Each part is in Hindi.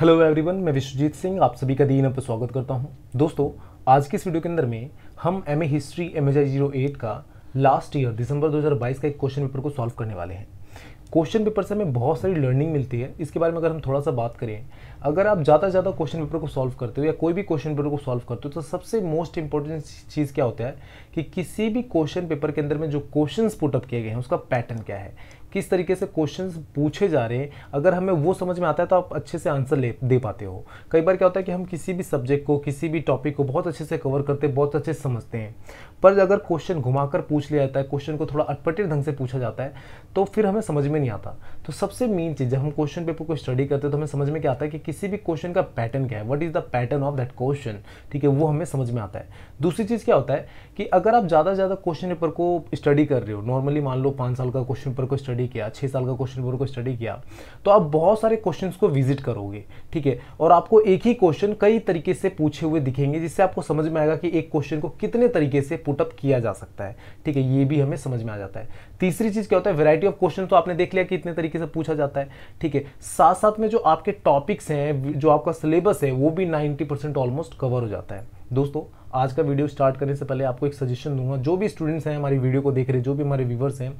हेलो एवरीवन मैं विश्वजीत सिंह आप सभी का दीन पर स्वागत करता हूं दोस्तों आज की इस वीडियो के अंदर में हम M A history M H I zero eight का लास्ट ईयर दिसंबर 2022 का एक क्वेश्चन पेपर को सॉल्व करने वाले हैं क्वेश्चन पेपर से हमें बहुत सारी लर्निंग मिलती है इसके बारे में अगर हम थोड़ा सा बात करें अगर आप ज़्यादा ज़्यादा क्वेश्चन पेपर को सॉल्व करते हो या कोई भी क्वेश्चन पेपर को सॉल्व करते हो तो सबसे मोस्ट इंपॉर्टेंट चीज़ क्या होता है कि किसी भी क्वेश्चन पेपर के अंदर में जो क्वेश्चन पुटअप किए गए हैं उसका पैटर्न क्या है किस तरीके से क्वेश्चन पूछे जा रहे हैं अगर हमें वो समझ में आता है तो आप अच्छे से आंसर ले दे पाते हो कई बार क्या होता है कि हम किसी भी सब्जेक्ट को किसी भी टॉपिक को बहुत अच्छे से कवर करते बहुत अच्छे से समझते हैं पर अगर क्वेश्चन घुमाकर पूछ लिया जाता है क्वेश्चन को थोड़ा अटपटे ढंग से पूछा जाता है तो फिर हमें समझ में नहीं आता तो सबसे मेन चीज़ जब हम क्वेश्चन पेपर को स्टडी करते हैं तो हमें समझ में क्या आता है कि किसी भी क्वेश्चन का पैटर्न क्या है what is the pattern of that question ठीक है वो हमें समझ में आता है दूसरी चीज़ क्या होता है कि अगर आप ज़्यादा से ज़्यादा क्वेश्चन पेपर को स्टडी कर रहे हो नॉर्मली मान लो पाँच साल का क्वेश्चन पेपर को स्टडी किया छः साल का क्वेश्चन पेपर को स्टडी किया तो आप बहुत सारे क्वेश्चन को विजिट करोगे ठीक है और आपको एक ही क्वेश्चन कई तरीके से पूछे हुए दिखेंगे जिससे आपको समझ में आएगा कि एक क्वेश्चन को कितने तरीके से पुटअप किया जा सकता है ठीक है ये भी हमें समझ में आ जाता है तीसरी चीज़ क्या होता है वैरायटी ऑफ क्वेश्चन तो आपने देख लिया कि इतने तरीके से पूछा जाता है ठीक है साथ साथ में जो आपके टॉपिक्स हैं जो आपका सिलेबस है वो भी नाइन्टी ऑलमोस्ट कवर हो जाता है दोस्तों आज का वीडियो स्टार्ट करने से पहले आपको एक सजेशन दूंगा जो भी स्टूडेंट्स हैं हमारी वीडियो को देख रहे हैं जो भी हमारे व्यूवर्स हैं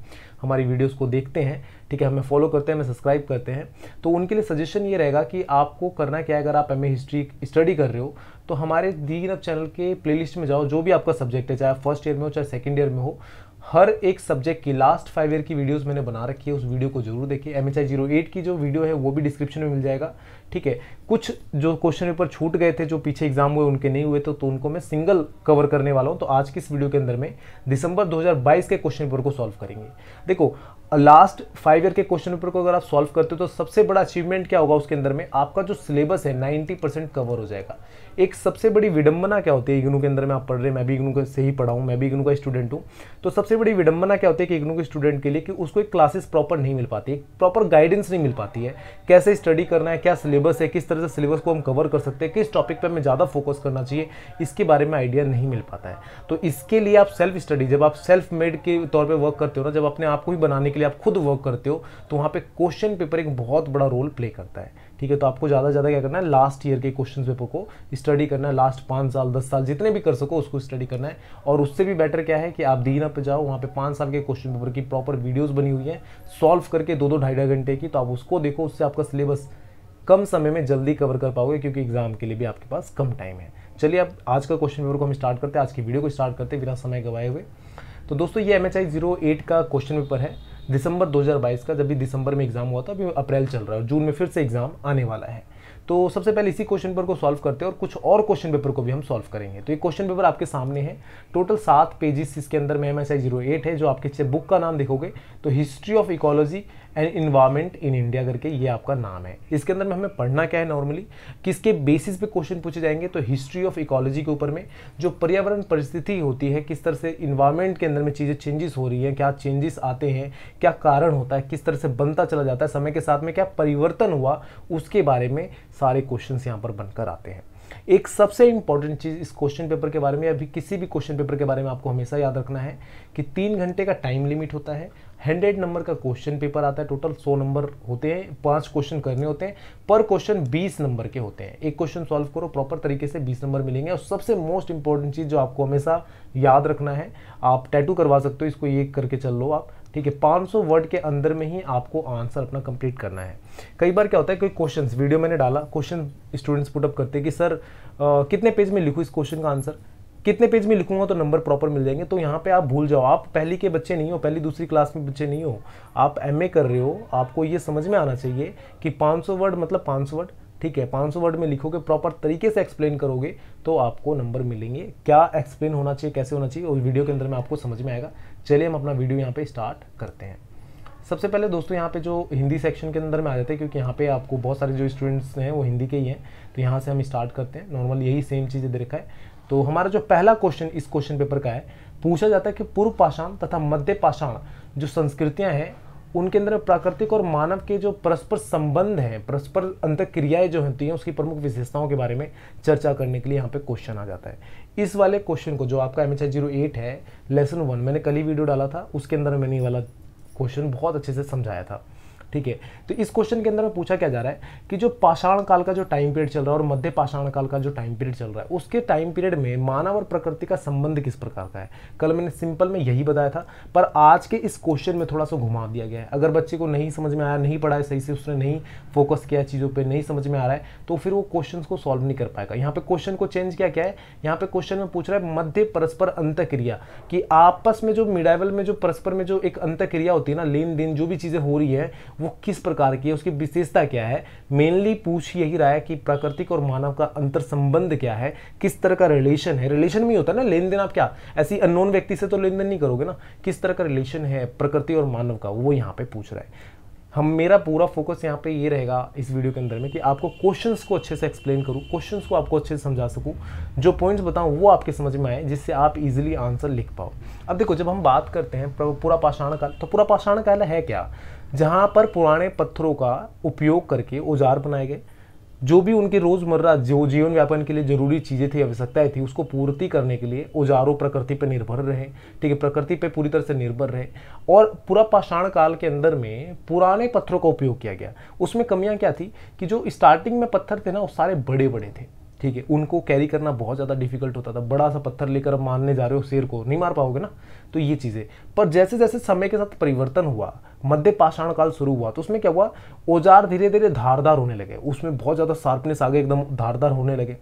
हमारी वीडियोस को देखते हैं ठीक है हमें फॉलो करते हैं हमें सब्सक्राइब करते हैं तो उनके लिए सजेशन ये रहेगा कि आपको करना क्या है अगर आप एम हिस्ट्री स्टडी कर रहे हो तो हमारे दीन अब चैनल के प्लेलिस्ट में जाओ जो भी आपका सब्जेक्ट है चाहे फर्स्ट ईयर में हो चाहे सेकेंड ईयर में हो हर एक सब्जेक्ट की लास्ट फाइव ईयर की वीडियोस मैंने बना रखी है उस वीडियो को जरूर देखिए M H I zero eight की जो वीडियो है वो भी डिस्क्रिप्शन में मिल जाएगा ठीक है कुछ जो क्वेश्चन पेपर छूट गए थे जो पीछे एग्जाम हुए उनके नहीं हुए तो, तो उनको मैं सिंगल कवर करने वाला हूं तो आज की इस वीडियो के अंदर में दिसंबर 2022 के क्वेश्चन पेपर को सॉल्व करेंगे देखो लास्ट फाइव ईयर के क्वेश्चन पेपर को अगर आप सॉल्व करते हो तो सबसे बड़ा अचीवमेंट क्या होगा उसके अंदर में आपका जो सिलेबस है 90 परसेंट कवर हो जाएगा एक सबसे बड़ी विडंबना क्या होती है इग्नू के अंदर में आप पढ़ रहे हैं मैं भी इग्नू से ही पढ़ा हूँ मैं भी इग्नू का स्टूडेंट हूँ तो सबसे बड़ी विडंबना क्या होती है कि इग्नू के स्टूडेंट के लिए कि उसको एक क्लासेस प्रॉपर नहीं मिल पाती प्रॉपर गाइडेंस नहीं मिल पाती है कैसे स्टडी करना है क्या सिलेबस है किस तरह से सिलेबस को हम कवर कर सकते हैं किस टॉपिक पर हमें ज़्यादा फोकस करना चाहिए इसके बारे में आइडिया नहीं मिल पाता है तो इसके लिए आप सेल्फ स्टडी जब आप सेल्फ मेड के तौर पर वर्क करते हो ना जब अपने आप को ही बनाने के लिए आप खुद वर्क करते हो तो वहाँ पे क्वेश्चन पेपर एक बहुत बड़ा रोल प्ले करता है ठीक है तो आपको ज़्यादा ज़्यादा क्या करना है लास्ट ईयर के क्वेश्चन पेपर को स्टडी करना है लास्ट पाँच साल दस साल जितने भी कर सको उसको स्टडी करना है और उससे भी बेटर क्या है कि आप दीना पे जाओ वहाँ पे पाँच साल के क्वेश्चन पेपर की प्रॉपर वीडियोस बनी हुई हैं सॉल्व करके दो दो ढाई ढाई घंटे की तो आप उसको देखो उससे आपका सिलेबस कम समय में जल्दी कवर कर पाओगे क्योंकि एग्जाम के लिए भी आपके पास कम टाइम है चलिए अब आज का क्वेश्चन पेपर को हम स्टार्ट करते हैं आज की वीडियो को स्टार्ट करते हैं बिना समय गवाए हुए तो दोस्तों ये एम एच का क्वेश्चन पेपर है दिसंबर 2022 का जब भी दिसंबर में एग्ज़ाम हुआ था अभी अप्रैल चल रहा है जून में फिर से एग्ज़ाम आने वाला है तो सबसे पहले इसी क्वेश्चन पेपर को सॉल्व करते हैं और कुछ और क्वेश्चन पेपर को भी हम सॉल्व करेंगे तो ये क्वेश्चन पेपर आपके सामने है टोटल सात पेजेस इसके अंदर में एम एस है जो आपके बुक का नाम देखोगे तो history of ecology and environment in India करके ये आपका नाम है इसके अंदर में हमें पढ़ना क्या है नॉर्मली किसके बेसिस पे क्वेश्चन पूछे जाएंगे तो हिस्ट्री ऑफ इकोलॉजी के ऊपर में जो पर्यावरण परिस्थिति होती है किस तरह से इन्वायरमेंट के अंदर में चीज़ें चेंजेस हो रही हैं क्या चेंजेस आते हैं क्या कारण होता है किस तरह से बनता चला जाता है समय के साथ में क्या परिवर्तन हुआ उसके बारे में सारे क्वेश्चन यहाँ पर बनकर आते हैं एक सबसे इंपॉर्टेंट चीज़ इस क्वेश्चन पेपर के बारे में अभी किसी भी क्वेश्चन पेपर के बारे में आपको हमेशा याद रखना है कि तीन घंटे का टाइम लिमिट होता है हंड्रेड नंबर का क्वेश्चन पेपर आता है टोटल सौ नंबर होते हैं पांच क्वेश्चन करने होते हैं पर क्वेश्चन बीस नंबर के होते हैं एक क्वेश्चन सॉल्व करो प्रॉपर तरीके से बीस नंबर मिलेंगे और सबसे मोस्ट इंपॉर्टेंट चीज़ जो आपको हमेशा याद रखना है आप टैटू करवा सकते हो इसको ये करके चल लो आप ठीक है 500 वर्ड के अंदर में ही आपको आंसर अपना कंप्लीट करना है कई बार क्या होता है कोई क्वेश्चंस वीडियो मैंने डाला क्वेश्चन स्टूडेंट्स पुटअप करते हैं कि सर आ, कितने पेज में लिखूँ इस क्वेश्चन का आंसर कितने पेज में लिखूंगा तो नंबर प्रॉपर मिल जाएंगे तो यहाँ पे आप भूल जाओ आप पहली के बच्चे नहीं हो पहली दूसरी क्लास में बच्चे नहीं हो आप एम कर रहे हो आपको ये समझ में आना चाहिए कि पाँच वर्ड मतलब पाँच वर्ड ठीक है 500 वर्ड में लिखोगे प्रॉपर तरीके से एक्सप्लेन करोगे तो आपको नंबर मिलेंगे क्या एक्सप्लेन होना चाहिए कैसे होना चाहिए उस वीडियो के अंदर में आपको समझ में आएगा चलिए हम अपना वीडियो यहाँ पे स्टार्ट करते हैं सबसे पहले दोस्तों यहाँ पे जो हिंदी सेक्शन के अंदर में आ जाते हैं क्योंकि यहाँ पे आपको बहुत सारे जो स्टूडेंट्स हैं वो हिंदी के ही हैं तो यहाँ से हम स्टार्ट करते हैं नॉर्मल यही सेम चीज़ें दे रखा है तो हमारा जो पहला क्वेश्चन इस क्वेश्चन पेपर का है पूछा जाता है कि पूर्व पाषाण तथा मध्य पाषाण जो संस्कृतियाँ हैं उनके अंदर प्राकृतिक और मानव के जो परस्पर संबंध हैं परस्पर अंत क्रियाएँ जो होती हैं उसकी प्रमुख विशेषताओं के बारे में चर्चा करने के लिए यहाँ पे क्वेश्चन आ जाता है इस वाले क्वेश्चन को जो आपका एम एच जीरो एट है लेसन वन मैंने कल ही वीडियो डाला था उसके अंदर मैंने ये वाला क्वेश्चन बहुत अच्छे से समझाया था ठीक है तो इस क्वेश्चन के अंदर में पूछा क्या जा रहा है कि जो पाषाण काल का जो टाइम पीरियड चल रहा है और मध्य पाषाण काल का जो टाइम पीरियड चल रहा है उसके टाइम पीरियड में मानव और प्रकृति का संबंध किस प्रकार का है कल मैंने सिंपल में यही बताया था पर आज के इस क्वेश्चन में थोड़ा सा घुमा दिया गया है अगर बच्चे को नहीं समझ में आया नहीं पढ़ा है सही से उसने नहीं फोकस किया चीज़ों पर नहीं समझ में आ रहा है तो फिर वो क्वेश्चन को सॉल्व नहीं कर पाएगा यहाँ पे क्वेश्चन को चेंज क्या क्या है यहाँ पे क्वेश्चन में पूछ रहा है मध्य परस्पर अंत क्रिया कि आपस में जो मिडाइवल में जो परस्पर में जो एक अंत क्रिया होती है ना लेन देन जो भी चीज़ें हो रही है वो किस प्रकार की है उसकी विशेषता क्या है मेनली पूछ यही रहा है कि प्राकृतिक और मानव का अंतर संबंध क्या है किस तरह का रिलेशन है रिलेशन में होता है ना लेन देन आप क्या ऐसी अननोन व्यक्ति से तो लेन देन नहीं करोगे ना किस तरह का रिलेशन है प्रकृति और मानव का वो यहाँ पे पूछ रहा है हम मेरा पूरा फोकस यहाँ पे ये यह रहेगा इस वीडियो के अंदर में कि आपको क्वेश्चंस को अच्छे से एक्सप्लेन करूँ क्वेश्चंस को आपको अच्छे से समझा सकूँ जो पॉइंट्स बताऊँ वो आपके समझ में आए जिससे आप इजीली आंसर लिख पाओ अब देखो जब हम बात करते हैं पूरा पाषाण काल तो पूरा पाषाण काल है क्या जहाँ पर पुराने पत्थरों का उपयोग करके औजार बनाए गए जो भी उनके रोजमर्रा जो जीवन व्यापन के लिए जरूरी चीज़ें थी आवश्यकताएं थी उसको पूर्ति करने के लिए औजारों प्रकृति पर निर्भर रहे ठीक है प्रकृति पर पूरी तरह से निर्भर रहे और पूरा पाषाण काल के अंदर में पुराने पत्थरों का उपयोग किया गया उसमें कमियां क्या थी कि जो स्टार्टिंग में पत्थर थे ना वो सारे बड़े बड़े थे ठीक है उनको कैरी करना बहुत ज़्यादा डिफिकल्ट होता था बड़ा सा पत्थर लेकर अब मारने जा रहे हो शेर को नहीं मार पाओगे ना तो ये चीज़ें पर जैसे जैसे समय के साथ परिवर्तन हुआ मध्य पाषाण काल शुरू हुआ तो उसमें क्या हुआ औजार धीरे धीरे धारदार होने लगे उसमें बहुत ज़्यादा शार्पनेस आ गए एकदम धारदार होने लगे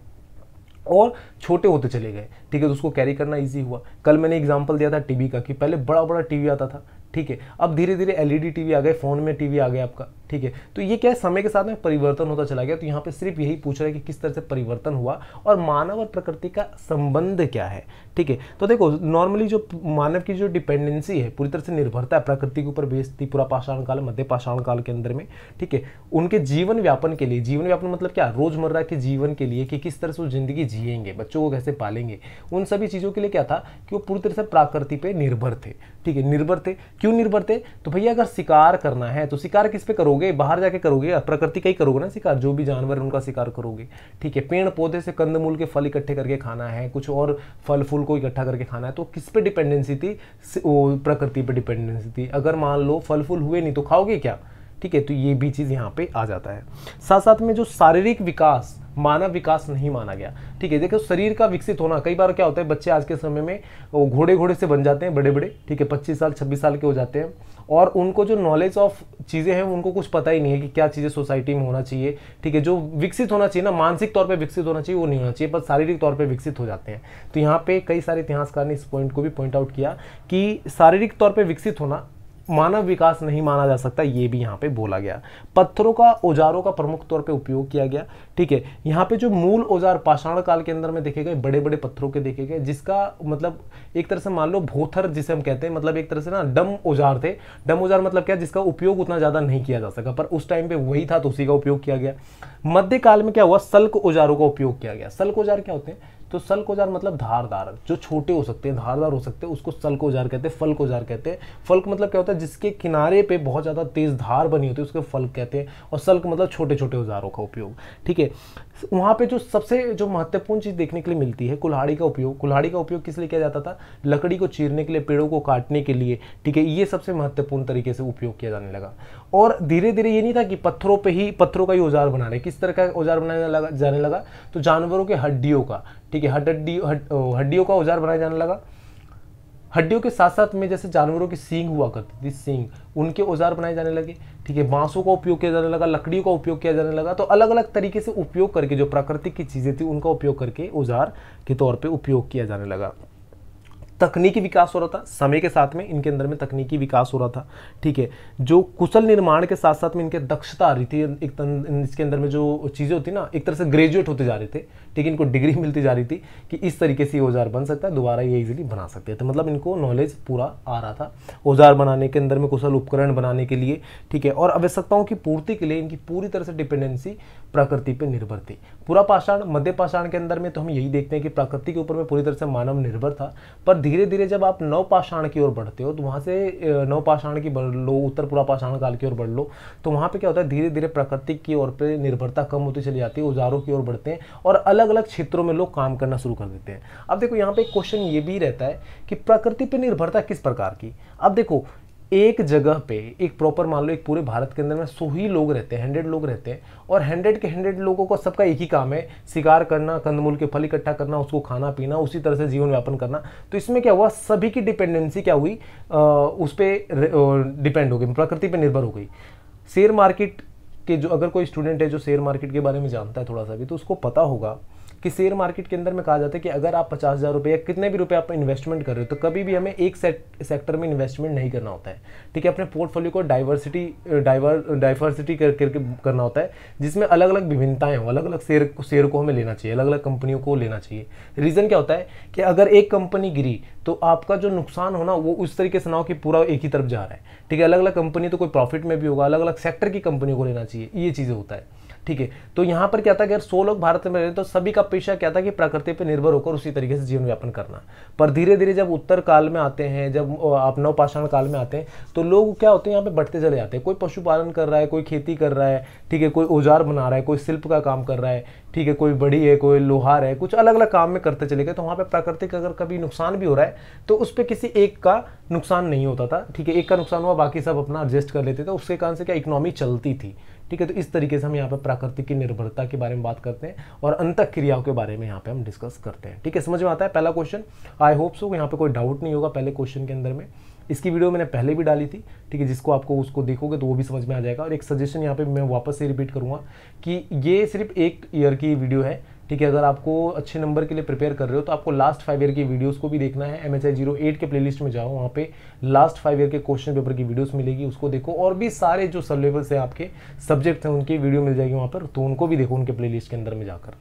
और छोटे होते चले गए ठीक है तो उसको कैरी करना इजी हुआ कल मैंने एग्जाम्पल दिया था टीवी का कि पहले बड़ा बड़ा टीवी आता था ठीक है अब धीरे धीरे एलईडी टीवी आ गए फ़ोन में टीवी आ गया आपका ठीक है तो ये क्या है समय के साथ में परिवर्तन होता चला गया तो यहाँ पे सिर्फ यही पूछ रहा है कि किस तरह से परिवर्तन हुआ और मानव और प्रकृति का संबंध क्या है ठीक है तो देखो नॉर्मली जो मानव की जो डिपेंडेंसी है पूरी तरह से निर्भरता है प्रकृति के ऊपर बेस्ड थी पूरा पाषाण काल मध्य पाषाण काल के अंदर में ठीक है उनके जीवन व्यापन के लिए जीवन व्यापन मतलब क्या रोजमर्रा के जीवन के लिए कि किस तरह से वो जिंदगी जियेंगे बच्चों को कैसे पालेंगे उन सभी चीज़ों के लिए क्या था कि वो पूरी तरह से प्रकृति पर निर्भर थे ठीक है निर्भर थे क्यों निर्भर थे तो भैया अगर शिकार करना है तो शिकार किस पे करोगे करोगे बाहर जाके करोगे प्रकृति का ही करोगे ना शिकार जो भी जानवर उनका शिकार करोगे ठीक है पेड़ पौधे से कंदमूल के फल इकट्ठे करके खाना है कुछ और फल फूल को इकट्ठा करके खाना है तो किस पे डिपेंडेंसी थी वो प्रकृति पे डिपेंडेंसी थी अगर मान लो फल फूल हुए नहीं तो खाओगे क्या ठीक है तो ये भी चीज़ यहाँ पे आ जाता है साथ साथ में जो शारीरिक विकास मानव विकास नहीं माना गया ठीक है देखो शरीर का विकसित होना कई बार क्या होता है बच्चे आज के समय में वो घोड़े घोड़े से बन जाते हैं बड़े बड़े ठीक है पच्चीस साल छब्बीस साल के हो जाते हैं और उनको जो नॉलेज ऑफ चीज़ें हैं उनको कुछ पता ही नहीं है कि क्या चीज़ें सोसाइटी में होना चाहिए ठीक है जो विकसित होना चाहिए ना मानसिक तौर पे विकसित होना चाहिए वो नहीं होना चाहिए पर शारीरिक तौर पे विकसित हो जाते हैं तो यहाँ पे कई सारे इतिहासकार ने इस पॉइंट को भी पॉइंट आउट किया कि शारीरिक तौर पर विकसित होना मानव विकास नहीं माना जा सकता ये भी यहाँ पे बोला गया पत्थरों का औजारों का प्रमुख तौर पे उपयोग किया गया ठीक है यहाँ पे जो मूल औजार पाषाण काल के अंदर में देखे गए बड़े बड़े पत्थरों के देखे गए जिसका मतलब एक तरह से मान लो भोथर जिसे हम कहते हैं मतलब एक तरह से ना डम औजार थे डम औजार मतलब क्या जिसका उपयोग उतना ज़्यादा नहीं किया जा सका पर उस टाइम पर वही था तो उसी का उपयोग किया गया मध्यकाल में क्या हुआ सल्क औजारों का उपयोग किया गया सल्क औजार क्या होते हैं तो सल्कोजार मतलब धारदार जो छोटे हो सकते हैं धारदार हो सकते हैं उसको सल्कोजार कहते हैं फल्कोजार कहते हैं फल्क मतलब क्या होता है जिसके किनारे पे बहुत ज़्यादा तेज़ धार बनी होती है उसको फल्क कहते हैं और सल्क मतलब छोटे छोटे औजारों का उपयोग ठीक है वहाँ पे जो सबसे जो महत्वपूर्ण चीज़ देखने के लिए मिलती है कुल्हाड़ी का उपयोग कुल्हाड़ी का उपयोग किस लिए किया जाता था लकड़ी को चीरने के लिए पेड़ों को काटने के लिए ठीक है ये सबसे महत्वपूर्ण तरीके से उपयोग किया जाने लगा और धीरे धीरे ये नहीं था कि पत्थरों पे ही पत्थरों का ही औजार बना रहे किस तरह का औजार बनाया लगा जाने लगा तो जानवरों के हड्डियों का ठीक है हड्डी हड्डियों का औजार बनाया जाने लगा हड्डियों के साथ साथ में जैसे जानवरों की सींग हुआ करती थी सींग उनके औजार बनाए जाने लगे ठीक है बांसों का उपयोग किया जाने लगा लकड़ियों का उपयोग किया जाने लगा तो अलग अलग तरीके से उपयोग करके जो प्राकृतिक की चीज़ें थी उनका उपयोग करके औजार के तौर पर उपयोग किया जाने लगा तकनीकी विकास हो रहा था समय के साथ में इनके अंदर में तकनीकी विकास हो रहा था ठीक है जो कुशल निर्माण के साथ साथ में इनके दक्षता आ रही थी एक इसके अंदर में जो चीज़ें होती ना एक तरह से ग्रेजुएट होते जा रहे थे ठीक है इनको डिग्री मिलती जा रही थी कि इस तरीके से औजार बन सकता है दोबारा ये इजिली बना सकते हैं तो मतलब इनको नॉलेज पूरा आ रहा था औजार बनाने के अंदर में कुशल उपकरण बनाने के लिए ठीक है और आवश्यकताओं की पूर्ति के लिए इनकी पूरी तरह से डिपेंडेंसी प्रकृति पर निर्भर थी पूरा पाषाण मध्य पाषाण के अंदर में तो हम यही देखते हैं कि प्रकृति के ऊपर में पूरी तरह से मानव निर्भर था पर धीरे धीरे जब आप नव पाषाण की ओर बढ़ते हो तो वहाँ से नव पाषाण की बढ़ लो उत्तर पूरा पाषाण काल की ओर बढ़ लो तो वहाँ पर क्या होता है धीरे धीरे प्रकृति की ओर पर निर्भरता कम होती चली जाती है औजारों की ओर बढ़ते हैं और अलग अलग क्षेत्रों में लोग काम करना शुरू कर देते हैं अब देखो यहाँ पर क्वेश्चन ये भी रहता है कि प्रकृति पर निर्भरता किस प्रकार की अब देखो एक जगह पे एक प्रॉपर मान लो एक पूरे भारत के अंदर में सौ ही लोग रहते हैं हंड्रेड लोग रहते हैं और हंड्रेड के हंड्रेड लोगों का सबका एक ही काम है शिकार करना कंदमूल के फल इकट्ठा करना उसको खाना पीना उसी तरह से जीवन व्यापन करना तो इसमें क्या हुआ सभी की डिपेंडेंसी क्या हुई आ, उस पर डिपेंड हो गई प्रकृति पर निर्भर हो गई शेयर मार्केट के जो अगर कोई स्टूडेंट है जो शेयर मार्केट के बारे में जानता है थोड़ा सा भी तो उसको पता होगा कि शेयर मार्केट के अंदर में कहा जाता है कि अगर आप पचास हज़ार रुपये या कितने भी रुपये आप इन्वेस्टमेंट कर रहे हो तो कभी भी हमें एक सेट सेक्टर में इन्वेस्टमेंट नहीं करना होता है ठीक है अपने पोर्टफोलियो को डाइवर्सिटी डाइवर डाइवर्सिटी कर कर, करना होता है जिसमें अलग अलग विभिन्नताएं हों अलग अलग शेयर शेयर को हमें लेना चाहिए अलग अलग कंपनियों को लेना चाहिए रीज़न क्या होता है कि अगर एक कंपनी गिरी तो आपका जो नुकसान होना वो उस तरीके से ना हो कि पूरा एक ही तरफ जा रहा है ठीक है अलग अलग कंपनी तो कोई प्रॉफिट में भी होगा अलग अलग सेक्टर की कंपनी को लेना चाहिए ये चीज़ें होता है ठीक है तो यहाँ पर क्या था अगर सौ लोग भारत में रहे तो सभी का पेशा क्या था कि प्रकृति पर निर्भर होकर उसी तरीके से जीवन यापन करना पर धीरे धीरे जब उत्तर काल में आते हैं जब आप नवपाषाण काल में आते हैं तो लोग क्या होते हैं यहाँ पे बढ़ते चले जाते हैं कोई पशुपालन कर रहा है कोई खेती कर रहा है ठीक है कोई औजार बना रहा है कोई शिल्प का काम कर रहा है ठीक है कोई बड़ी है कोई लोहार है कुछ अलग अलग काम में करते चले गए तो वहाँ पे प्राकृतिक अगर कभी नुकसान भी हो रहा है तो उस पर किसी एक का नुकसान नहीं होता था ठीक है एक का नुकसान हुआ बाकी सब अपना एडजस्ट कर लेते थे तो उसके कारण से क्या इकोनॉमी चलती थी ठीक है तो इस तरीके से हम यहाँ पर प्राकृतिक की निर्भरता के बारे में बात करते हैं और अंतक क्रियाओं के बारे में यहाँ पे हम डिस्कस करते हैं ठीक है समझ में आता है पहला क्वेश्चन आई होप सो यहाँ पे कोई डाउट नहीं होगा पहले क्वेश्चन के अंदर में इसकी वीडियो मैंने पहले भी डाली थी ठीक है जिसको आपको उसको देखोगे तो वो भी समझ में आ जाएगा और एक सजेशन यहाँ पे मैं वापस से रिपीट करूँगा कि ये सिर्फ एक ईयर की वीडियो है ठीक है अगर आपको अच्छे नंबर के लिए प्रिपेयर कर रहे हो तो आपको लास्ट फाइव ईयर की वीडियोस को भी देखना है M H I zero eight के प्लेलिस्ट में जाओ वहाँ पे लास्ट फाइव ईयर के क्वेश्चन पेपर की वीडियोस मिलेगी उसको देखो और भी सारे जो सलेबस लेवल्स हैं आपके सब्जेक्ट हैं उनकी वीडियो मिल जाएगी वहाँ पर तो उनको भी देखो उनके प्ले के अंदर में जाकर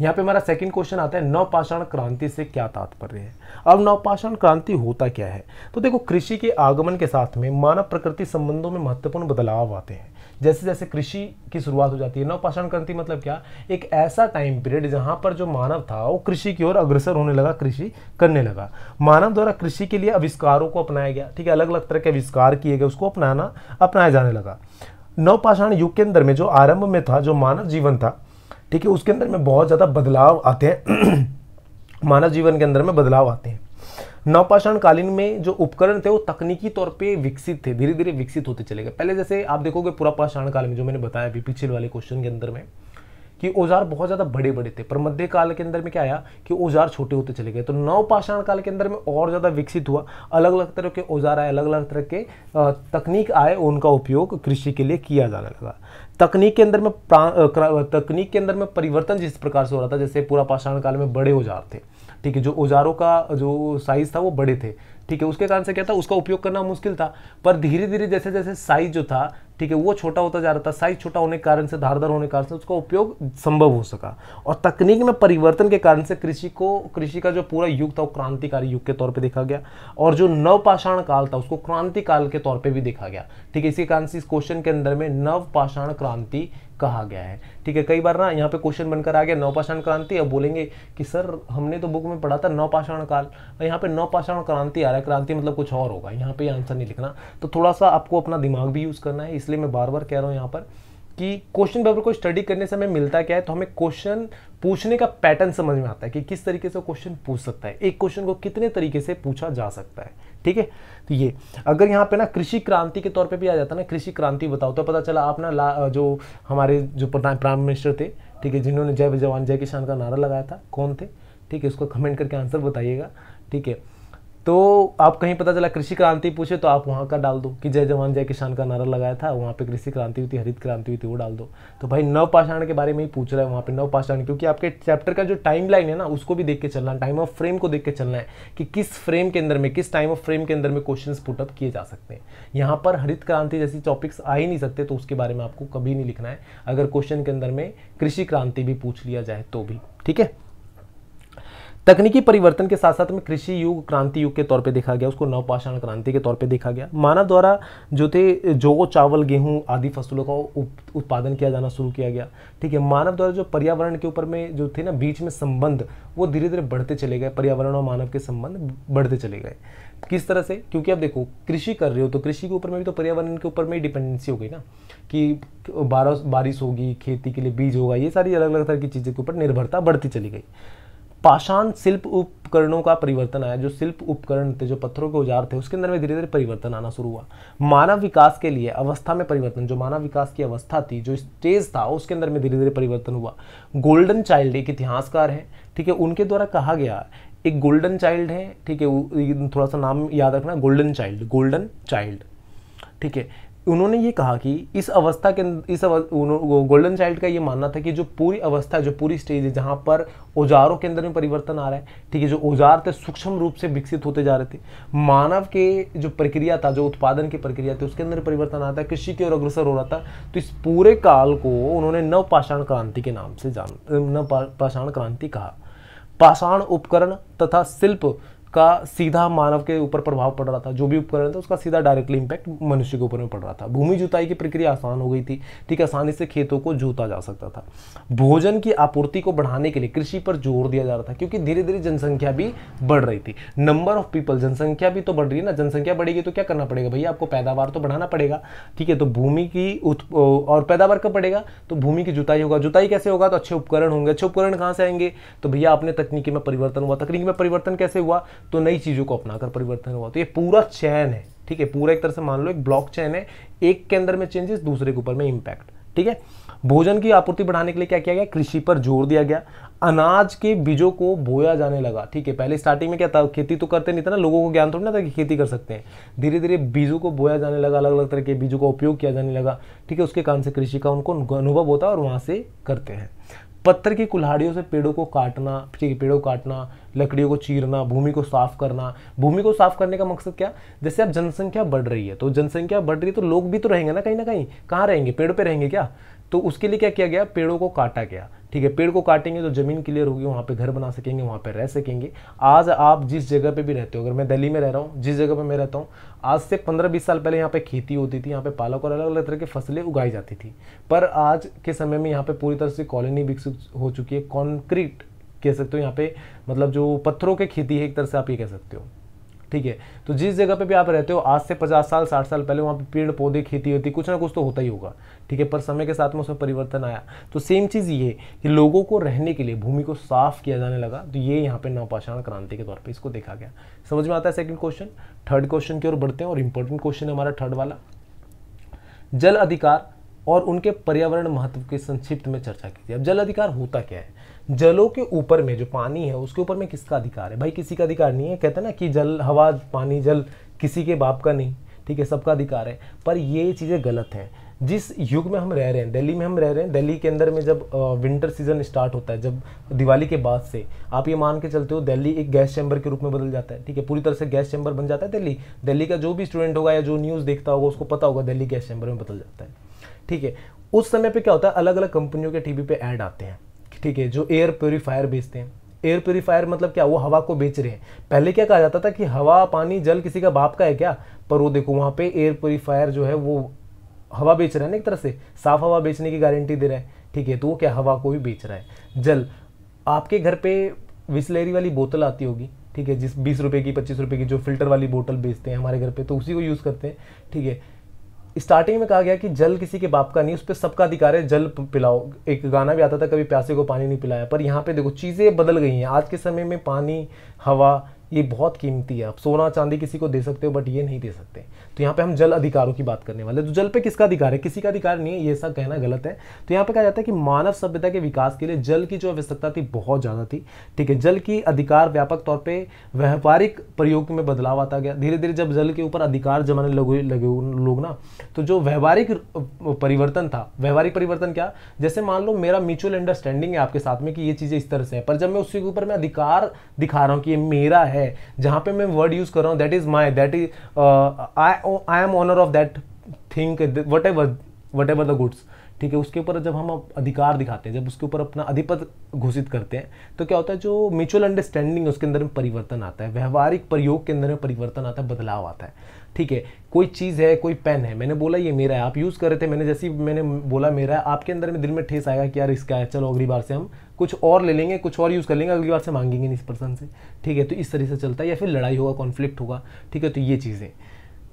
यहाँ पे हमारा सेकंड क्वेश्चन आता है नवपाषाण क्रांति से क्या तात्पर्य है अब नवपाषाण क्रांति होता क्या है तो देखो कृषि के आगमन के साथ में मानव प्रकृति संबंधों में महत्वपूर्ण बदलाव आते हैं जैसे जैसे कृषि की शुरुआत हो जाती है नवपाषाण क्रांति मतलब क्या एक ऐसा टाइम पीरियड जहाँ पर जो मानव था वो कृषि की ओर अग्रसर होने लगा कृषि करने लगा मानव द्वारा कृषि के लिए आविष्कारों को अपनाया गया ठीक है अलग अलग तरह के आविष्कार किए गए उसको अपनाना अपनाया जाने लगा नवपाषाण युग के अंदर में जो आरंभ में था जो मानव जीवन था ठीक है उसके अंदर में बहुत ज़्यादा बदलाव आते हैं मानव जीवन के अंदर में बदलाव आते हैं नौपाषाण कालीन में जो उपकरण थे वो तकनीकी तौर पे विकसित थे धीरे धीरे विकसित होते चले गए पहले जैसे आप देखोगे पूरा पाषाण काल में जो मैंने बताया अभी पिछले वाले क्वेश्चन के अंदर में कि औजार बहुत ज़्यादा बड़े बड़े थे पर मध्य काल के अंदर में क्या आया कि औजार छोटे होते चले गए तो नवपाषाण काल के अंदर में और ज़्यादा विकसित हुआ अलग अलग तरह के औजार आए अलग अलग तरह के तकनीक आए उनका उपयोग कृषि के लिए किया जाने लगा तकनीक के अंदर में तकनीक के अंदर में परिवर्तन जिस प्रकार से हो रहा था जैसे पूरा पाषाण काल में बड़े औजार थे ठीक है जो औजारों का जो साइज़ था वो बड़े थे ठीक है उसके कारण से क्या था उसका उपयोग करना मुश्किल था पर धीरे धीरे जैसे जैसे साइज जो था ठीक है वो छोटा होता जा रहा था साइज छोटा होने के कारण से धारदार होने के कारण से उसका उपयोग संभव हो सका और तकनीक में परिवर्तन के कारण से कृषि को कृषि का जो पूरा युग था वो क्रांतिकारी युग के तौर पे देखा गया और जो नवपाषाण काल था उसको क्रांति काल के तौर पर भी देखा गया ठीक है इसी कारण से इस क्वेश्चन के अंदर में नवपाषाण क्रांति कहा गया है ठीक है कई बार ना यहाँ पे क्वेश्चन बनकर आ गया नौपाषाण क्रांति अब बोलेंगे कि सर हमने तो बुक में पढ़ा था नौपाषाण काल यहाँ पे नौपाषाण क्रांति आ रहा है क्रांति मतलब कुछ और होगा यहाँ पे आंसर नहीं लिखना तो थोड़ा सा आपको अपना दिमाग भी यूज़ करना है इसलिए मैं बार बार कह रहा हूँ यहाँ पर कि क्वेश्चन पेपर को स्टडी करने से हमें मिलता क्या है तो हमें क्वेश्चन पूछने का पैटर्न समझ में आता है कि किस तरीके से क्वेश्चन पूछ सकता है एक क्वेश्चन को कितने तरीके से पूछा जा सकता है ठीक है तो ये अगर यहाँ पे ना कृषि क्रांति के तौर पे भी आ जाता है ना कृषि क्रांति बताओ तो पता चला आप ना जो हमारे जो प्रधान प्राइम मिनिस्टर थे ठीक है जिन्होंने जय जवान जय किसान का नारा लगाया था कौन थे ठीक है उसको कमेंट करके आंसर बताइएगा ठीक है तो आप कहीं पता चला कृषि क्रांति पूछे तो आप वहाँ का डाल दो कि जय जवान जय किसान का नारा लगाया था वहाँ पे कृषि क्रांति हुई थी हरित क्रांति हुई थी वो डाल दो तो भाई नव पाषाण के बारे में ही पूछ रहा है वहाँ पे नव पाषाण क्योंकि आपके चैप्टर का जो टाइम लाइन है ना उसको भी देख के चलना है टाइम ऑफ फ्रेम को देख के चलना है कि किस फ्रेम के अंदर में किस टाइम ऑफ फ्रेम के अंदर में क्वेश्चन पुटअप किए जा सकते हैं यहाँ पर हरित क्रांति जैसी टॉपिक्स आ ही नहीं सकते तो उसके बारे में आपको कभी नहीं लिखना है अगर क्वेश्चन के अंदर में कृषि क्रांति भी पूछ लिया जाए तो भी ठीक है तकनीकी परिवर्तन के साथ साथ में कृषि युग क्रांति युग के तौर पे देखा गया उसको नवपाषाण क्रांति के तौर पे देखा गया मानव द्वारा जो थे जो चावल गेहूं आदि फसलों का उत्पादन किया जाना शुरू किया गया ठीक है मानव द्वारा जो पर्यावरण के ऊपर में जो थे ना बीच में संबंध वो धीरे धीरे बढ़ते चले गए पर्यावरण और मानव के संबंध बढ़ते चले गए किस तरह से क्योंकि आप देखो कृषि कर रहे हो तो कृषि के ऊपर में भी तो पर्यावरण के ऊपर में डिपेंडेंसी हो गई ना कि बारिश होगी खेती के लिए बीज होगा ये सारी अलग अलग तरह की चीज़ों के ऊपर निर्भरता बढ़ती चली गई पाषाण शिल्प उपकरणों का परिवर्तन आया जो शिल्प उपकरण थे जो पत्थरों के औजार थे उसके अंदर में धीरे धीरे परिवर्तन आना शुरू हुआ मानव विकास के लिए अवस्था में परिवर्तन जो मानव विकास की अवस्था थी जो स्टेज था उसके अंदर में धीरे धीरे परिवर्तन हुआ गोल्डन चाइल्ड एक इतिहासकार है ठीक है उनके द्वारा कहा गया एक गोल्डन चाइल्ड है ठीक है थोड़ा सा नाम याद रखना गोल्डन चाइल्ड गोल्डन चाइल्ड ठीक है उन्होंने ये कहा कि इस अवस्था के इस गोल्डन चाइल्ड का ये मानना था कि जो पूरी अवस्था जो पूरी स्टेज है जहाँ पर औजारों के अंदर में परिवर्तन आ रहा है ठीक है जो औजार थे सूक्ष्म रूप से विकसित होते जा रहे थे मानव के जो प्रक्रिया था जो उत्पादन की प्रक्रिया थी उसके अंदर परिवर्तन आता है कृषि की ओर अग्रसर हो रहा था तो इस पूरे काल को उन्होंने नवपाषाण क्रांति के नाम से जान पाषाण क्रांति कहा पाषाण उपकरण तथा शिल्प का सीधा मानव के ऊपर प्रभाव पड़ रहा था जो भी उपकरण था उसका सीधा डायरेक्टली इम्पैक्ट मनुष्य के ऊपर में पड़ रहा था भूमि जुताई की प्रक्रिया आसान हो गई थी ठीक है आसानी से खेतों को जोता जा सकता था भोजन की आपूर्ति को बढ़ाने के लिए कृषि पर जोर दिया जा रहा था क्योंकि धीरे धीरे जनसंख्या भी बढ़ रही थी नंबर ऑफ पीपल जनसंख्या भी तो बढ़ रही है ना जनसंख्या बढ़ेगी तो क्या करना पड़ेगा भैया आपको पैदावार तो बढ़ाना पड़ेगा ठीक है तो भूमि की और पैदावार कब बढ़ेगा तो भूमि की जुताई होगा जुताई कैसे होगा तो अच्छे उपकरण होंगे अच्छे उपकरण कहाँ से आएंगे तो भैया आपने तकनीकी में परिवर्तन हुआ तकनीकी में परिवर्तन कैसे हुआ तो नई चीज़ों को अपनाकर परिवर्तन हुआ तो ये पूरा चैन है ठीक है पूरा एक तरह से मान लो एक ब्लॉक चैन है एक के अंदर में चेंजेस दूसरे के ऊपर में इम्पैक्ट ठीक है भोजन की आपूर्ति बढ़ाने के लिए क्या किया गया कृषि पर जोर दिया गया अनाज के बीजों को बोया जाने लगा ठीक है पहले स्टार्टिंग में क्या था खेती तो करते नहीं था ना लोगों को ज्ञान थोड़ी ना था कि खेती कर सकते हैं धीरे धीरे बीजों को बोया जाने लगा अलग अलग तरह के बीजों का उपयोग किया जाने लगा ठीक है उसके कारण से कृषि का उनको अनुभव होता है और वहाँ से करते हैं पत्थर की कुल्हाड़ियों से पेड़ों को काटना पेड़ों को काटना लकड़ियों को चीरना भूमि को साफ करना भूमि को साफ करने का मकसद क्या जैसे अब जनसंख्या बढ़ रही है तो जनसंख्या बढ़ रही है तो लोग भी तो रहेंगे ना कहीं ना कहीं कहाँ रहेंगे पेड़ पे रहेंगे क्या तो उसके लिए क्या किया गया पेड़ों को काटा गया ठीक है पेड़ को काटेंगे तो ज़मीन क्लियर होगी वहाँ पे घर बना सकेंगे वहाँ पे रह सकेंगे आज आप जिस जगह पे भी रहते हो अगर मैं दिल्ली में रह रहा हूँ जिस जगह पे मैं रहता हूँ आज से 15-20 साल पहले यहाँ पे खेती होती थी यहाँ पे पालक और अलग अलग तरह की फसलें उगाई जाती थी पर आज के समय में यहाँ पे पूरी तरह से कॉलोनी विकसित हो चुकी है कॉन्क्रीट कह सकते हो यहाँ पे मतलब जो पत्थरों की खेती है एक तरह से आप ये कह सकते हो ठीक है तो जिस जगह पे भी आप रहते हो आज से पचास साल साठ साल पहले वहाँ पे पेड़ पौधे खेती होती कुछ ना कुछ तो होता ही होगा ठीक है पर समय के साथ में उसमें परिवर्तन आया तो सेम चीज़ ये कि लोगों को रहने के लिए भूमि को साफ किया जाने लगा तो ये यहाँ पे नवपाषाण क्रांति के तौर पर इसको देखा गया समझ में आता है सेकेंड क्वेश्चन थर्ड क्वेश्चन की ओर बढ़ते हैं और इंपॉर्टेंट क्वेश्चन है हमारा थर्ड वाला जल अधिकार और उनके पर्यावरण महत्व के संक्षिप्त में चर्चा की अब जल अधिकार होता क्या है जलों के ऊपर में जो पानी है उसके ऊपर में किसका अधिकार है भाई किसी का अधिकार नहीं है कहते ना कि जल हवा पानी जल किसी के बाप का नहीं ठीक है सबका अधिकार है पर ये चीज़ें गलत हैं जिस युग में हम रह रहे हैं दिल्ली में हम रह रहे हैं दिल्ली के अंदर में जब विंटर सीजन स्टार्ट होता है जब दिवाली के बाद से आप ये मान के चलते हो दिल्ली एक गैस चैम्बर के रूप में बदल जाता है ठीक है पूरी तरह से गैस चैम्बर बन जाता है दिल्ली दिल्ली का जो भी स्टूडेंट होगा या जो न्यूज़ देखता होगा उसको पता होगा दिल्ली गैस चैम्बर में बदल जाता है ठीक है उस समय पर क्या होता है अलग अलग कंपनियों के टी पर ऐड आते हैं ठीक है जो एयर प्योरीफायर बेचते हैं एयर प्योरीफायर मतलब क्या वो हवा को बेच रहे हैं पहले क्या कहा जाता था कि हवा पानी जल किसी का बाप का है क्या पर वो देखो वहाँ पे एयर प्योरीफायर जो है वो हवा बेच रहा है ना एक तरह से साफ हवा बेचने की गारंटी दे रहा है ठीक है तो वो क्या हवा को भी बेच रहा है जल आपके घर पे विस्लेरी वाली बोतल आती होगी ठीक है जिस बीस रुपये की पच्चीस रुपये की जो फिल्टर वाली बोतल बेचते हैं हमारे घर पे तो उसी को यूज़ करते हैं ठीक है स्टार्टिंग में कहा गया कि जल किसी के बाप का नहीं उस पर सबका अधिकार है जल पिलाओ एक गाना भी आता था कभी प्यासे को पानी नहीं पिलाया पर यहाँ पे देखो चीज़ें बदल गई हैं आज के समय में पानी हवा ये बहुत कीमती है आप सोना चांदी किसी को दे सकते हो बट ये नहीं दे सकते तो यहाँ पे हम जल अधिकारों की बात करने वाले तो जल पे किसका अधिकार है किसी का अधिकार नहीं है ये सब कहना गलत है तो यहाँ पे कहा जाता है कि मानव सभ्यता के विकास के लिए जल की जो आवश्यकता थी बहुत ज़्यादा थी ठीक है जल की अधिकार व्यापक तौर पर व्यापारिक प्रयोग में बदलाव आता गया धीरे धीरे जब जल के ऊपर अधिकार जमाने लगे लगे लोग ना तो जो व्यवहारिक परिवर्तन था व्यवहारिक परिवर्तन क्या जैसे मान लो मेरा म्यूचुअल अंडरस्टैंडिंग है आपके साथ में कि ये चीज़ें इस तरह से हैं पर जब मैं उसके ऊपर मैं अधिकार दिखा रहा हूँ कि ये मेरा है जहाँ पे मैं वर्ड यूज़ कर रहा हूँ that is my that is I I M honour of that think whatever whatever the goods ठीक है उसके ऊपर जब हम अधिकार दिखाते हैं जब उसके ऊपर अपना अधिपत घोषित करते हैं तो क्या होता है जो म्यूचुअल अंडरस्टैंडिंग है उसके अंदर में परिवर्तन आता है व्यवहारिक प्रयोग के अंदर में परिवर्तन आता है बदलाव आता है ठीक है कोई चीज़ है कोई पेन है मैंने बोला ये मेरा है आप यूज़ कर रहे थे मैंने जैसे मैंने बोला मेरा है आपके अंदर में दिल में ठेस आएगा कि यार इसका है चलो अगली बार से हम कुछ और ले लेंगे कुछ और यूज़ कर लेंगे अगली बार से मांगेंगे नहीं इस पर्सन से ठीक है तो इस तरह से चलता है या फिर लड़ाई होगा कॉन्फ्लिक्ट होगा ठीक है तो ये चीज़ें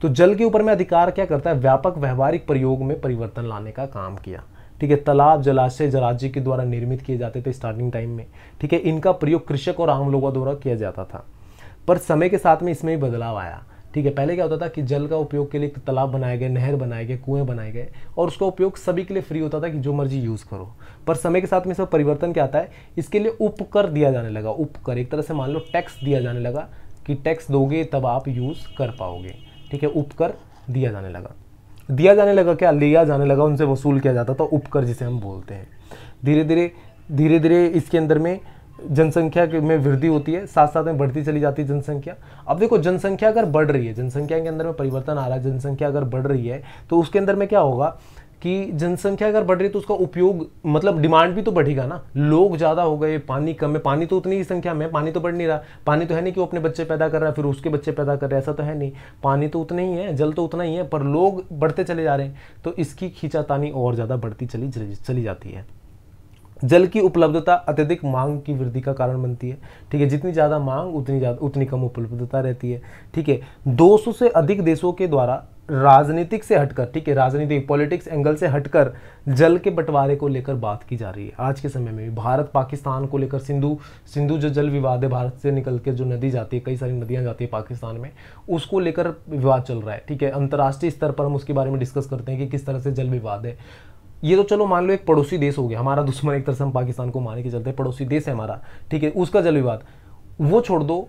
तो जल के ऊपर में अधिकार क्या करता है व्यापक व्यवहारिक प्रयोग में परिवर्तन लाने का काम किया ठीक है तालाब जलाशय जलाज्य के द्वारा निर्मित किए जाते थे स्टार्टिंग टाइम में ठीक है इनका प्रयोग कृषक और आम लोगों द्वारा किया जाता था पर समय के साथ में इसमें भी बदलाव आया ठीक है पहले क्या होता था कि जल का उपयोग के लिए तालाब बनाए गए नहर बनाए गए कुएं बनाए गए और उसका उपयोग सभी के लिए फ्री होता था कि जो मर्जी यूज़ करो पर समय के साथ में सब परिवर्तन क्या आता है इसके लिए उपकर दिया जाने लगा उपकर एक तरह से मान लो टैक्स दिया जाने लगा कि टैक्स दोगे तब आप यूज़ कर पाओगे ठीक है उपकर दिया जाने लगा दिया जाने लगा क्या लिया जाने लगा उनसे वसूल किया जाता था उपकर जिसे हम बोलते हैं धीरे धीरे धीरे धीरे इसके अंदर में जनसंख्या में वृद्धि होती है साथ साथ में बढ़ती चली जाती है जनसंख्या अब देखो जनसंख्या अगर बढ़ रही है जनसंख्या के अंदर में परिवर्तन आ रहा है जनसंख्या अगर बढ़ रही है तो उसके अंदर में क्या होगा कि जनसंख्या अगर बढ़ रही है तो उसका उपयोग मतलब डिमांड भी तो बढ़ेगा ना लोग ज़्यादा हो गए पानी कम है पानी तो उतनी ही संख्या में पानी तो बढ़ नहीं रहा पानी तो है नहीं कि वो अपने बच्चे पैदा कर रहा है फिर उसके बच्चे पैदा कर रहे हैं ऐसा तो है नहीं पानी तो उतना ही है जल तो उतना ही है पर लोग बढ़ते चले जा रहे हैं तो इसकी खींचातानी और ज़्यादा बढ़ती चली चली जाती है जल की उपलब्धता अत्यधिक मांग की वृद्धि का कारण बनती है ठीक है जितनी ज़्यादा मांग उतनी ज़्यादा उतनी कम उपलब्धता रहती है ठीक है 200 से अधिक देशों के द्वारा राजनीतिक से हटकर ठीक है राजनीतिक पॉलिटिक्स एंगल से हटकर जल के बंटवारे को लेकर बात की जा रही है आज के समय में भारत पाकिस्तान को लेकर सिंधु सिंधु जो जल विवाद है भारत से निकल के जो नदी जाती है कई सारी नदियां जाती है पाकिस्तान में उसको लेकर विवाद चल रहा है ठीक है अंतर्राष्ट्रीय स्तर पर हम उसके बारे में डिस्कस करते हैं कि किस तरह से जल विवाद है ये तो चलो मान लो एक पड़ोसी देश हो गया हमारा दुश्मन एक तरह से हम पाकिस्तान को माने के चलते पड़ोसी देश है हमारा ठीक है उसका जल विवाद वो छोड़ दो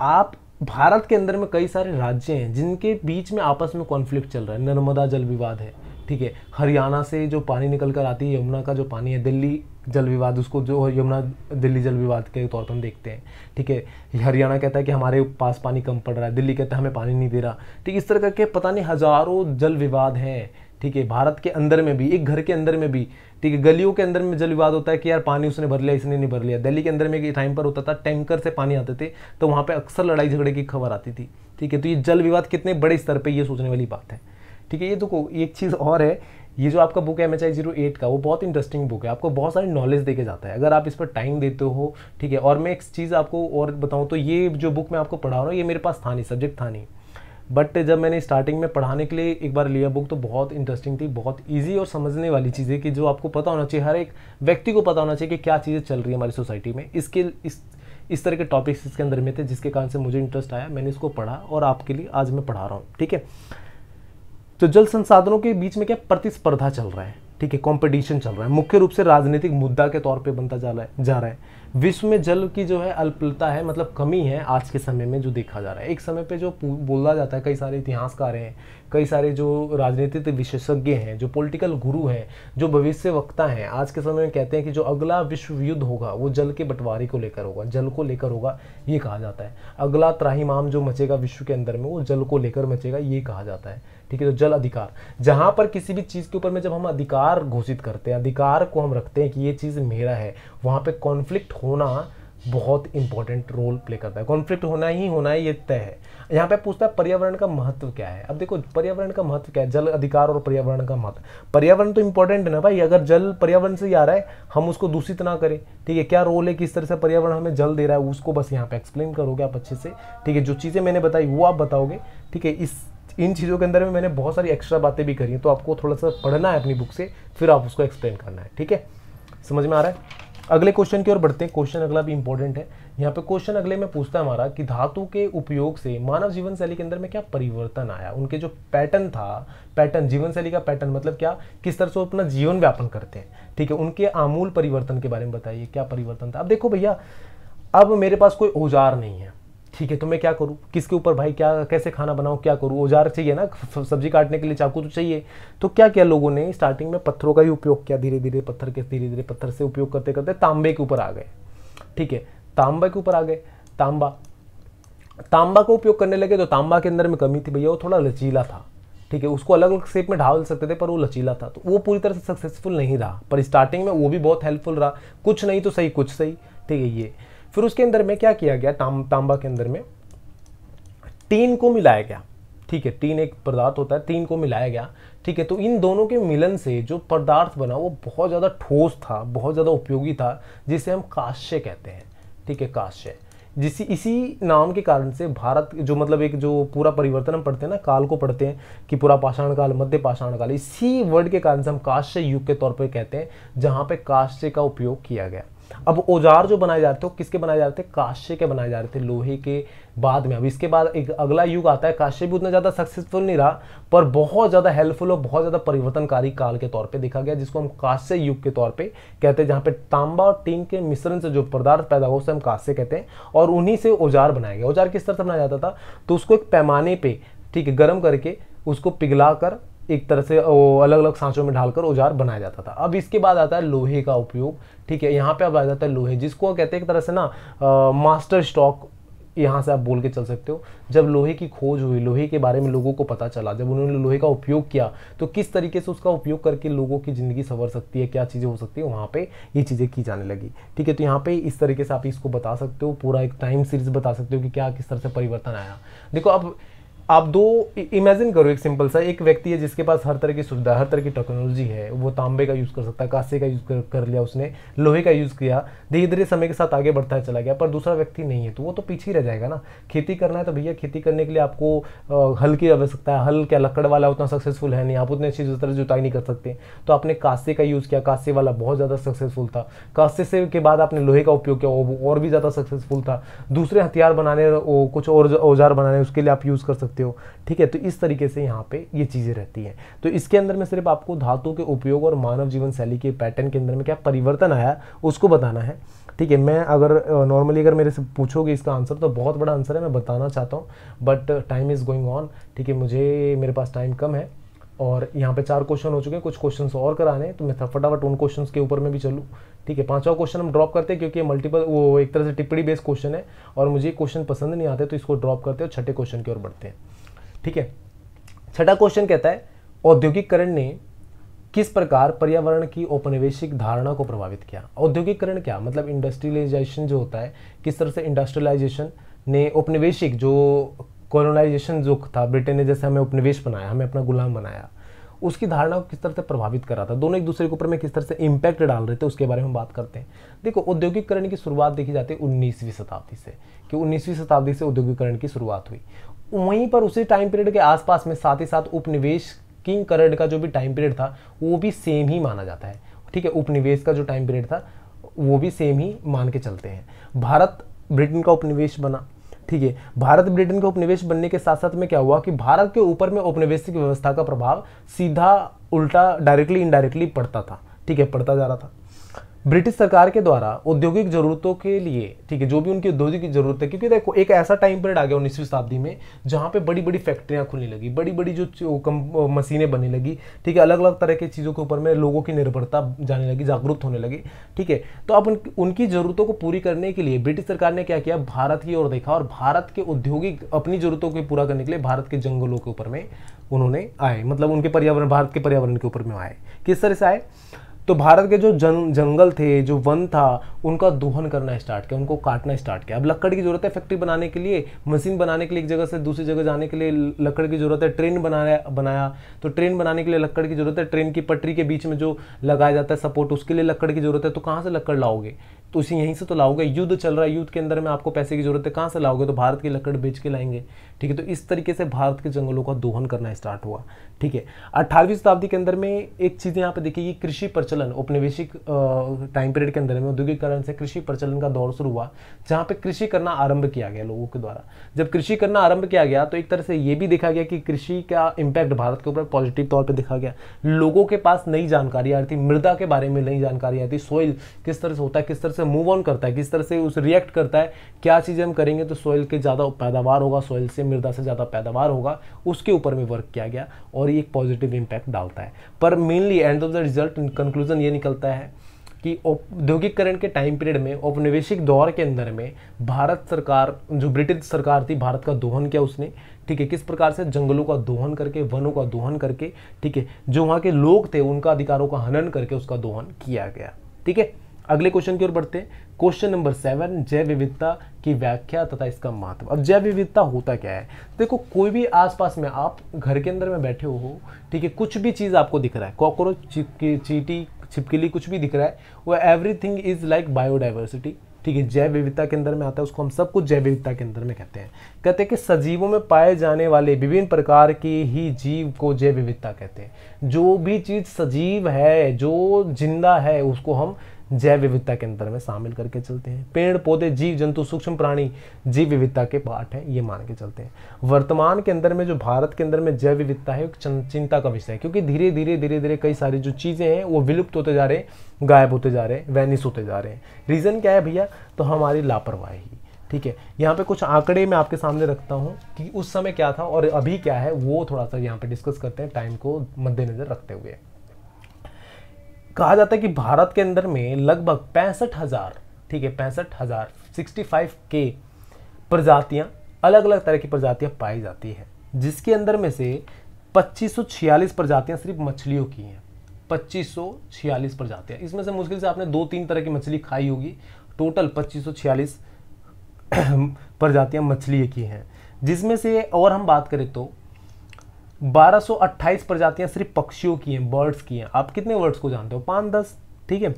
आप भारत के अंदर में कई सारे राज्य हैं जिनके बीच में आपस में कॉन्फ्लिक्ट चल रहा है नर्मदा जल विवाद है ठीक है हरियाणा से जो पानी निकल कर आती है यमुना का जो पानी है दिल्ली जल विवाद उसको जो यमुना दिल्ली जल विवाद के तौर पर हम देखते हैं ठीक है हरियाणा कहता है कि हमारे पास पानी कम पड़ रहा है दिल्ली कहता है हमें पानी नहीं दे रहा ठीक तो इस तरह करके पता नहीं हज़ारों जल विवाद हैं ठीक है भारत के अंदर में भी एक घर के अंदर में भी ठीक है गलियों के अंदर में जल विवाद होता है कि यार पानी उसने भर लिया इसने नहीं भर लिया दिल्ली के अंदर में एक टाइम पर होता था टैंकर से पानी आते थे तो वहाँ पर अक्सर लड़ाई झगड़े की खबर आती थी ठीक है तो ये जल विवाद कितने बड़े स्तर पर ये सोचने वाली बात है ठीक है ये देखो तो एक चीज़ और है ये जो आपका बुक है M H I zero eight का वो बहुत इंटरेस्टिंग बुक है आपको बहुत सारी नॉलेज देके जाता है अगर आप इस पर टाइम देते हो ठीक है और मैं एक चीज़ आपको और बताऊँ तो ये जो बुक मैं आपको पढ़ा रहा हूँ ये मेरे पास था नहीं सब्जेक्ट था नहीं बट जब मैंने स्टार्टिंग में पढ़ाने के लिए एक बार लिया बुक तो बहुत इंटरेस्टिंग थी बहुत ईजी और समझने वाली चीज़ें कि जो आपको पता होना चाहिए हर एक व्यक्ति को पता होना चाहिए कि क्या चीज़ें चल रही है हमारी सोसाइटी में इसके इस इस तरह के टॉपिक्स इसके अंदर में थे जिसके कारण से मुझे इंटरेस्ट आया मैंने इसको पढ़ा और आपके लिए आज मैं पढ़ा रहा हूँ ठीक है तो जल संसाधनों के बीच में क्या प्रतिस्पर्धा चल रहा है ठीक है कंपटीशन चल रहा है मुख्य रूप से राजनीतिक मुद्दा के तौर पे बनता जा रहा है जा रहा है विश्व में जल की जो है अल्पता है मतलब कमी है आज के समय में जो देखा जा रहा है एक समय पे जो बोला जाता है कई सारे इतिहासकार हैं कई सारे जो राजनीतिक विशेषज्ञ हैं जो पॉलिटिकल गुरु हैं जो भविष्य वक्ता हैं आज के समय में कहते हैं कि जो अगला विश्व युद्ध होगा वो जल के बंटवारे को लेकर होगा जल को लेकर होगा ये कहा जाता है अगला त्राहीमाम जो मचेगा विश्व के अंदर में वो जल को लेकर मचेगा ये कहा जाता है ठीक है तो जल अधिकार जहां पर किसी भी चीज़ के ऊपर में जब हम अधिकार घोषित करते हैं अधिकार को हम रखते हैं कि ये चीज़ मेरा है वहां पे कॉन्फ्लिक्ट होना बहुत इंपॉर्टेंट रोल प्ले करता है कॉन्फ्लिक्ट होना ही होना है ये तय है यहाँ पे पूछता है पर्यावरण का महत्व क्या है अब देखो पर्यावरण का महत्व क्या है जल अधिकार और पर्यावरण का महत्व पर्यावरण तो इंपॉर्टेंट है ना भाई अगर जल पर्यावरण से ही आ रहा है हम उसको दूषित ना करें ठीक है क्या रोल है किस तरह से पर्यावरण हमें जल दे रहा है उसको बस यहाँ पे एक्सप्लेन करोगे आप अच्छे से ठीक है जो चीज़ें मैंने बताई वो आप बताओगे ठीक है इस इन चीज़ों के अंदर में मैंने बहुत सारी एक्स्ट्रा बातें भी करी हैं तो आपको थोड़ा सा पढ़ना है अपनी बुक से फिर आप उसको एक्सप्लेन करना है ठीक है समझ में आ रहा है अगले क्वेश्चन की ओर बढ़ते हैं क्वेश्चन अगला भी इंपॉर्टेंट है यहाँ पे क्वेश्चन अगले में पूछता है हमारा कि धातु के उपयोग से मानव जीवन शैली के अंदर में क्या परिवर्तन आया उनके जो पैटर्न था पैटर्न जीवन शैली का पैटर्न मतलब क्या किस तरह से वो अपना जीवन व्यापन करते हैं ठीक है उनके आमूल परिवर्तन के बारे में बताइए क्या परिवर्तन था अब देखो भैया अब मेरे पास कोई औजार नहीं है ठीक है तो मैं क्या करूँ किसके ऊपर भाई क्या कैसे खाना बनाऊँ क्या करूँ औजार चाहिए ना सब्जी काटने के लिए चाकू तो चाहिए तो क्या क्या लोगों ने स्टार्टिंग में पत्थरों का ही उपयोग किया धीरे धीरे पत्थर के धीरे धीरे पत्थर से उपयोग करते करते तांबे के ऊपर आ गए ठीक है तांबा के ऊपर आ गए तांबा तांबा का उपयोग करने लगे तो तांबा के अंदर में कमी थी भैया वो थोड़ा लचीला था ठीक है उसको अलग अलग शेप में ढाल सकते थे पर वो लचीला था तो वो पूरी तरह से सक्सेसफुल नहीं रहा पर स्टार्टिंग में वो भी बहुत हेल्पफुल रहा कुछ नहीं तो सही कुछ सही ठीक है ये फिर उसके अंदर में क्या किया गया ताम तांबा के अंदर में टीन को मिलाया गया ठीक है टीन एक पदार्थ होता है टीन को मिलाया गया ठीक है तो इन दोनों के मिलन से जो पदार्थ बना वो बहुत ज़्यादा ठोस था बहुत ज़्यादा उपयोगी था जिसे हम काश्य कहते हैं ठीक है काश्य जिस इसी नाम के कारण से भारत जो मतलब एक जो पूरा परिवर्तन हम पढ़ते हैं ना काल को पढ़ते हैं कि पूरा पाषाण काल मध्य पाषाण काल इसी वर्ड के कारण से हम काश्य युग के तौर पर कहते हैं जहाँ पे काश्य का उपयोग किया गया अब औजार जो बनाए जाते वो किसके बनाए जा रहे थे काश्य के बनाए जा रहे थे लोहे के बाद में अब इसके बाद एक अगला युग आता है काश्य भी उतना ज़्यादा सक्सेसफुल नहीं रहा पर बहुत ज़्यादा हेल्पफुल और बहुत ज़्यादा परिवर्तनकारी काल के तौर पे देखा गया जिसको हम काश्य युग के तौर पे कहते हैं जहाँ पे तांबा और टीम के मिश्रण से जो पदार्थ पैदा हुआ उसे हम काश्य कहते हैं और उन्हीं से औजार बनाया गया औजार किस तरह से बनाया जाता था तो उसको एक पैमाने पर ठीक है गर्म करके उसको पिघला कर एक तरह से अलग अलग सांचों में ढालकर औजार बनाया जाता था अब इसके बाद आता है लोहे का उपयोग ठीक है यहाँ पे अब आ जाता है लोहे जिसको कहते हैं एक तरह से ना आ, मास्टर स्टॉक यहाँ से आप बोल के चल सकते हो जब लोहे की खोज हुई लोहे के बारे में लोगों को पता चला जब उन्होंने लोहे का उपयोग किया तो किस तरीके से उसका उपयोग करके लोगों की ज़िंदगी संवर सकती है क्या चीज़ें हो सकती है वहाँ पे ये चीज़ें की जाने लगी ठीक है तो यहाँ पे इस तरीके से आप इसको बता सकते हो पूरा एक टाइम सीरीज बता सकते हो कि क्या किस तरह से परिवर्तन आया देखो अब आप दो इमेजिन करो एक सिंपल सा एक व्यक्ति है जिसके पास हर तरह की सुविधा हर तरह की टेक्नोलॉजी है वो तांबे का यूज़ कर सकता है कांसे का यूज़ कर, कर लिया उसने लोहे का यूज़ किया धीरे धीरे समय के साथ आगे बढ़ता चला गया पर दूसरा व्यक्ति नहीं है तो वो तो पीछे ही रह जाएगा ना खेती करना है तो भैया खेती करने के लिए आपको हल की आवश्यकता है हल क्या लकड़ वाला उतना सक्सेसफुल है नहीं आप उतनी अच्छी तरह जुताई नहीं कर सकते तो आपने कांसे का यूज़ किया कांसे वाला बहुत ज़्यादा सक्सेसफुल था कांसे से के बाद आपने लोहे का उपयोग किया वो और भी ज़्यादा सक्सेसफुल था दूसरे हथियार बनाने कुछ और औजार बनाने उसके लिए आप यूज़ कर सकते सकते हो ठीक है तो इस तरीके से यहाँ पे ये चीज़ें रहती हैं तो इसके अंदर में सिर्फ आपको धातु के उपयोग और मानव जीवन शैली के पैटर्न के अंदर में क्या परिवर्तन आया उसको बताना है ठीक है मैं अगर नॉर्मली अगर मेरे से पूछोगे इसका आंसर तो बहुत बड़ा आंसर है मैं बताना चाहता हूँ but time is going on ठीक है मुझे मेरे पास टाइम कम है और यहाँ पे चार क्वेश्चन हो चुके हैं कुछ क्वेश्चंस और कराने हैं तो मैं फटाफट उन क्वेश्चंस के ऊपर में भी चलूँ ठीक है पांचवा क्वेश्चन हम ड्रॉप करते हैं क्योंकि मल्टीपल वो एक तरह से टिप्पणी बेस्ड क्वेश्चन है और मुझे क्वेश्चन पसंद नहीं आते तो इसको ड्रॉप करते हैं छठे क्वेश्चन की ओर बढ़ते हैं ठीक है छठा क्वेश्चन कहता है औद्योगिकरण ने किस प्रकार पर्यावरण की औपनिवेशिक धारणा को प्रभावित किया औद्योगिकरण क्या मतलब इंडस्ट्रियलाइजेशन जो होता है किस तरह से इंडस्ट्रियलाइजेशन ने औपनिवेशिक जो कॉलोनाइजेशन जो था ब्रिटेन ने जैसे हमें उपनिवेश बनाया हमें अपना गुलाम बनाया उसकी धारणा को किस तरह से प्रभावित कर रहा था दोनों एक दूसरे के ऊपर में किस तरह से इम्पैक्ट डाल रहे थे उसके बारे में बात करते हैं देखो औद्योगिकरण की शुरुआत देखी जाती है उन्नीसवीं शताब्दी से कि उन्नीसवीं शताब्दी से औद्योगिकरण की शुरुआत हुई वहीं पर उसी टाइम पीरियड के आसपास में साथ ही साथ उपनिवेश किंग करण का जो भी टाइम पीरियड था वो भी सेम ही माना जाता है ठीक है उपनिवेश का जो टाइम पीरियड था वो भी सेम ही मान के चलते हैं भारत ब्रिटेन का उपनिवेश बना ठीक है भारत ब्रिटेन के उपनिवेश बनने के साथ साथ में क्या हुआ कि भारत के ऊपर में औपनिवेशिक व्यवस्था का प्रभाव सीधा उल्टा डायरेक्टली इनडायरेक्टली पड़ता था ठीक है पड़ता जा रहा था ब्रिटिश सरकार के द्वारा औद्योगिक जरूरतों के लिए ठीक है जो भी उनकी औद्योगिक जरूरत है क्योंकि देखो एक ऐसा टाइम पीरियड आ गया उन्नीसवीं शताब्दी में जहाँ पे बड़ी बड़ी फैक्ट्रियाँ खुलने लगी बड़ी बड़ी जो कम मशीनें बनने लगी ठीक है अलग अलग तरह की चीज़ों के ऊपर में लोगों की निर्भरता जाने लगी जागरूक होने लगी ठीक है तो अब उनकी ज़रूरतों को पूरी करने के लिए ब्रिटिश सरकार ने क्या किया भारत की ओर देखा और भारत के औद्योगिक अपनी ज़रूरतों को पूरा करने के लिए भारत के जंगलों के ऊपर में उन्होंने आए मतलब उनके पर्यावरण भारत के पर्यावरण के ऊपर में आए किस तरह से आए तो भारत के जो जन जंगल थे जो वन था उनका दोहन करना स्टार्ट किया उनको काटना स्टार्ट किया अब लकड़ की जरूरत है फैक्ट्री बनाने के लिए मशीन बनाने के लिए एक जगह से दूसरी जगह जाने के लिए लकड़ की जरूरत है ट्रेन बनाया बनाया तो ट्रेन बनाने के लिए लकड़ की जरूरत है ट्रेन की पटरी के बीच में जो लगाया जाता है सपोर्ट उसके लिए लकड़ की जरूरत है तो कहाँ से लकड़ लाओगे तो उसी यहीं से तो लाओगे युद्ध चल रहा है युद्ध के अंदर में आपको पैसे की जरूरत है कहाँ से लाओगे तो भारत की लकड़ बेच के लाएंगे ठीक है तो इस तरीके से भारत के जंगलों का दोहन करना स्टार्ट हुआ ठीक है अट्ठारहवीं शताब्दी के अंदर में एक चीज़ यहाँ पे देखिए कृषि प्रचलन औपनिवेशिक टाइम पीरियड के अंदर में औद्योगिकरण से कृषि प्रचलन का दौर शुरू हुआ जहाँ पे कृषि करना आरंभ किया गया लोगों के द्वारा जब कृषि करना आरंभ किया गया तो एक तरह से ये भी देखा गया कि कृषि का इम्पैक्ट भारत के ऊपर पॉजिटिव तौर पर देखा गया लोगों के पास नई जानकारी आ रही थी मृदा के बारे में नई जानकारी आती सॉइल किस तरह से होता है किस तरह से मूव ऑन करता है किस तरह से उस रिएक्ट करता है क्या चीज़ें हम करेंगे तो सॉइल के ज़्यादा पैदावार होगा सॉइल से मृदा से ज़्यादा पैदावार होगा उसके ऊपर में वर्क किया गया और ये एक पॉजिटिव इम्पैक्ट डालता है पर mainly end of the result conclusion ये निकलता है कि औद्योगिकरण के टाइम पीरियड में औपनिवेशिक दौर के अंदर में भारत सरकार जो ब्रिटिश सरकार थी भारत का दोहन किया उसने ठीक है किस प्रकार से जंगलों का दोहन करके वनों का दोहन करके ठीक है जो वहाँ के लोग थे उनका अधिकारों का हनन करके उसका दोहन किया गया ठीक है अगले क्वेश्चन की ओर बढ़ते हैं क्वेश्चन नंबर सेवन जैव विविधता की व्याख्या तथा इसका महत्व अब जैव विविधता होता क्या है देखो कोई भी आसपास में आप घर के अंदर में बैठे हो ठीक है कुछ भी चीज़ आपको दिख रहा है कॉकरोच चीटी छिपकली कुछ भी दिख रहा है वो एवरीथिंग इज़ लाइक बायोडाइवर्सिटी ठीक है जैव विविधता के अंदर में आता है उसको हम सब कुछ जैव विविधता के अंदर में कहते हैं कहते हैं कि सजीवों में पाए जाने वाले विभिन्न प्रकार के ही जीव को जैव विविधता कहते हैं जो भी चीज़ सजीव है जो जिंदा है उसको हम जैव विविधता के अंतर में शामिल करके चलते हैं पेड़ पौधे जीव जंतु सूक्ष्म प्राणी जीव विविधता के पार्ट है ये मान के चलते हैं वर्तमान के अंदर में जो भारत के अंदर में जैव विविधता है चिंता का विषय है क्योंकि धीरे धीरे धीरे धीरे कई सारी जो चीज़ें हैं वो विलुप्त होते जा रहे गायब होते जा रहे वैनिस होते जा रहे हैं रीज़न क्या है भैया तो हमारी लापरवाही ठीक है यहाँ पे कुछ आंकड़े मैं आपके सामने रखता हूँ कि उस समय क्या था और अभी क्या है वो थोड़ा सा यहाँ पे डिस्कस करते हैं टाइम को मद्देनज़र रखते हुए कहा जाता है कि भारत के अंदर में लगभग पैंसठ हज़ार ठीक है पैंसठ हज़ार सिक्सटी फाइव के प्रजातियाँ अलग अलग तरह की प्रजातियाँ पाई जाती है जिसके अंदर में से पच्चीस सौ छियालीस प्रजातियाँ सिर्फ मछलियों की हैं पच्चीस सौ छियालीस प्रजातियाँ इसमें से मुश्किल से आपने दो तीन तरह की मछली खाई होगी टोटल पच्चीस सौ छियालीस प्रजातियाँ मछली की हैं जिसमें से और हम बात करें तो 1228 प्रजातियां सिर्फ पक्षियों की हैं बर्ड्स की हैं आप कितने वर्ड्स को जानते हो पाँच दस ठीक है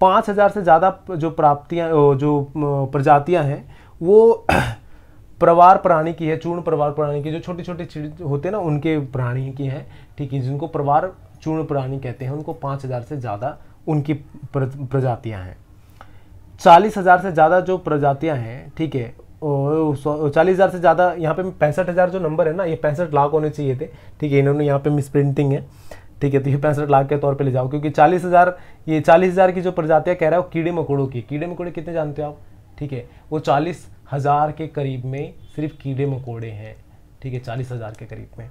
पाँच हज़ार से ज़्यादा जो प्राप्तियाँ जो प्रजातियाँ हैं वो प्रवार प्राणी की है चूर्ण प्रवार प्राणी की जो छोटे छोटे चिड़ होते हैं ना उनके प्राणी की हैं ठीक है जिनको प्रवार चूर्ण प्राणी कहते हैं उनको पाँच हज़ार से ज़्यादा उनकी प्र, प्रजातियाँ हैं चालीस हज़ार से ज़्यादा जो प्रजातियाँ हैं ठीक है चालीस हज़ार से ज़्यादा यहाँ पे पैंसठ हज़ार जो नंबर है ना ये पैंसठ लाख होने चाहिए थे ठीक है इन्होंने यहाँ पे मिस प्रिंटिंग है ठीक है तो ये पैंसठ लाख के तौर पे ले जाओ क्योंकि चालीस हज़ार ये चालीस हज़ार की जो प्रजातियाँ कह रहा है वो कीड़े मकोड़ों की कीड़े मकोड़े कितने जानते हो आप ठीक है वो चालीस हज़ार के करीब में सिर्फ कीड़े मकोड़े हैं ठीक है चालीस हज़ार के करीब में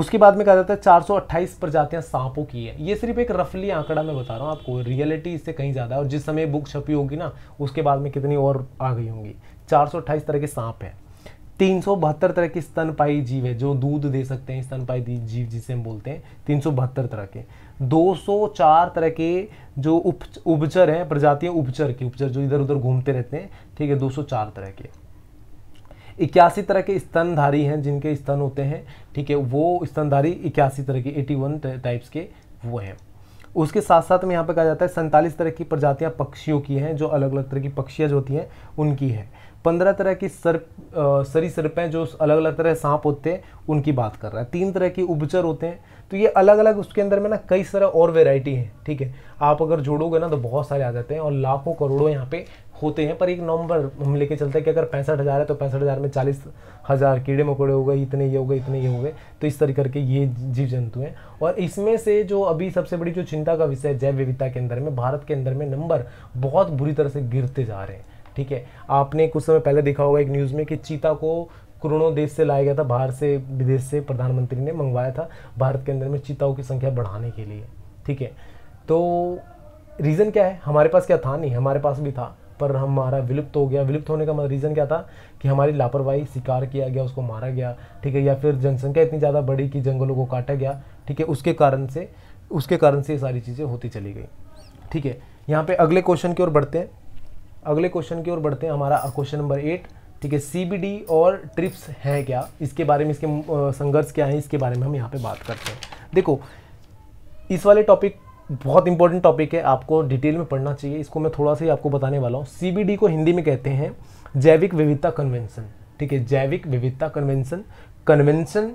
उसके बाद में कहा जाता है चार सौ अट्ठाईस प्रजातियाँ सांपों की है ये सिर्फ एक रफली आंकड़ा मैं बता रहा हूँ आपको रियलिटी इससे कहीं ज़्यादा है और जिस समय बुक छपी होगी ना उसके बाद में कितनी और आ गई होंगी चार तरह के सांप हैं तीन तरह के स्तनपाई जीव है जो दूध दे सकते हैं स्तनपाई जीव जिसे हम बोलते हैं तीन तरह के 204 तरह के जो उप उपचर हैं प्रजातियां उपचर के उपचर जो इधर उधर घूमते रहते हैं ठीक है 204 तरह के इक्यासी तरह के स्तनधारी हैं जिनके स्तन होते हैं ठीक है वो स्तनधारी इक्यासी तरह के 81 टाइप्स के वो हैं उसके साथ साथ में यहाँ पे कहा जाता है सैंतालीस तरह की प्रजातियाँ पक्षियों की हैं जो अलग अलग तरह की पक्षियाँ जो होती हैं उनकी है पंद्रह तरह की सर सरी सरपें जो अलग अलग तरह सांप होते हैं उनकी बात कर रहा है तीन तरह की उपचर होते हैं तो ये अलग अलग उसके अंदर में ना कई सारा और वेराइटी है ठीक है आप अगर जोड़ोगे ना तो बहुत सारे आ जाते हैं और लाखों करोड़ों यहाँ पे होते हैं पर एक नंबर हम लेके चलते हैं कि अगर पैंसठ हज़ार है तो पैंसठ हज़ार में चालीस हज़ार कीड़े मकोड़े हो गए इतने ये हो गए इतने ये हो गए तो इस तरीके करके ये जीव जंतु हैं और इसमें से जो अभी सबसे बड़ी जो चिंता का विषय है जैव विविधता के अंदर में भारत के अंदर में नंबर बहुत बुरी तरह से गिरते जा रहे हैं ठीक है आपने कुछ समय पहले देखा होगा एक न्यूज़ में कि चीता को करोड़ों देश से लाया गया था बाहर से विदेश से प्रधानमंत्री ने मंगवाया था भारत के अंदर में चीताओं की संख्या बढ़ाने के लिए ठीक है तो रीज़न क्या है हमारे पास क्या था नहीं हमारे पास भी था पर हमारा विलुप्त हो गया विलुप्त होने का रीज़न मतलब क्या था कि हमारी लापरवाही शिकार किया गया उसको मारा गया ठीक है या फिर जनसंख्या इतनी ज़्यादा बढ़ी कि जंगलों को काटा गया ठीक है उसके कारण से उसके कारण से ये सारी चीज़ें होती चली गई ठीक है यहाँ पे अगले क्वेश्चन की ओर बढ़ते हैं अगले क्वेश्चन की ओर बढ़ते हैं हमारा क्वेश्चन नंबर एट ठीक है डी और ट्रिप्स हैं क्या इसके बारे में इसके संघर्ष क्या है इसके बारे में हम यहाँ पे बात करते हैं देखो इस वाले टॉपिक बहुत इंपॉर्टेंट टॉपिक है आपको डिटेल में पढ़ना चाहिए इसको मैं थोड़ा सा ही आपको बताने वाला हूँ डी को हिंदी में कहते हैं जैविक विविधता कन्वेंशन ठीक है जैविक विविधता कन्वेंशन कन्वेंशन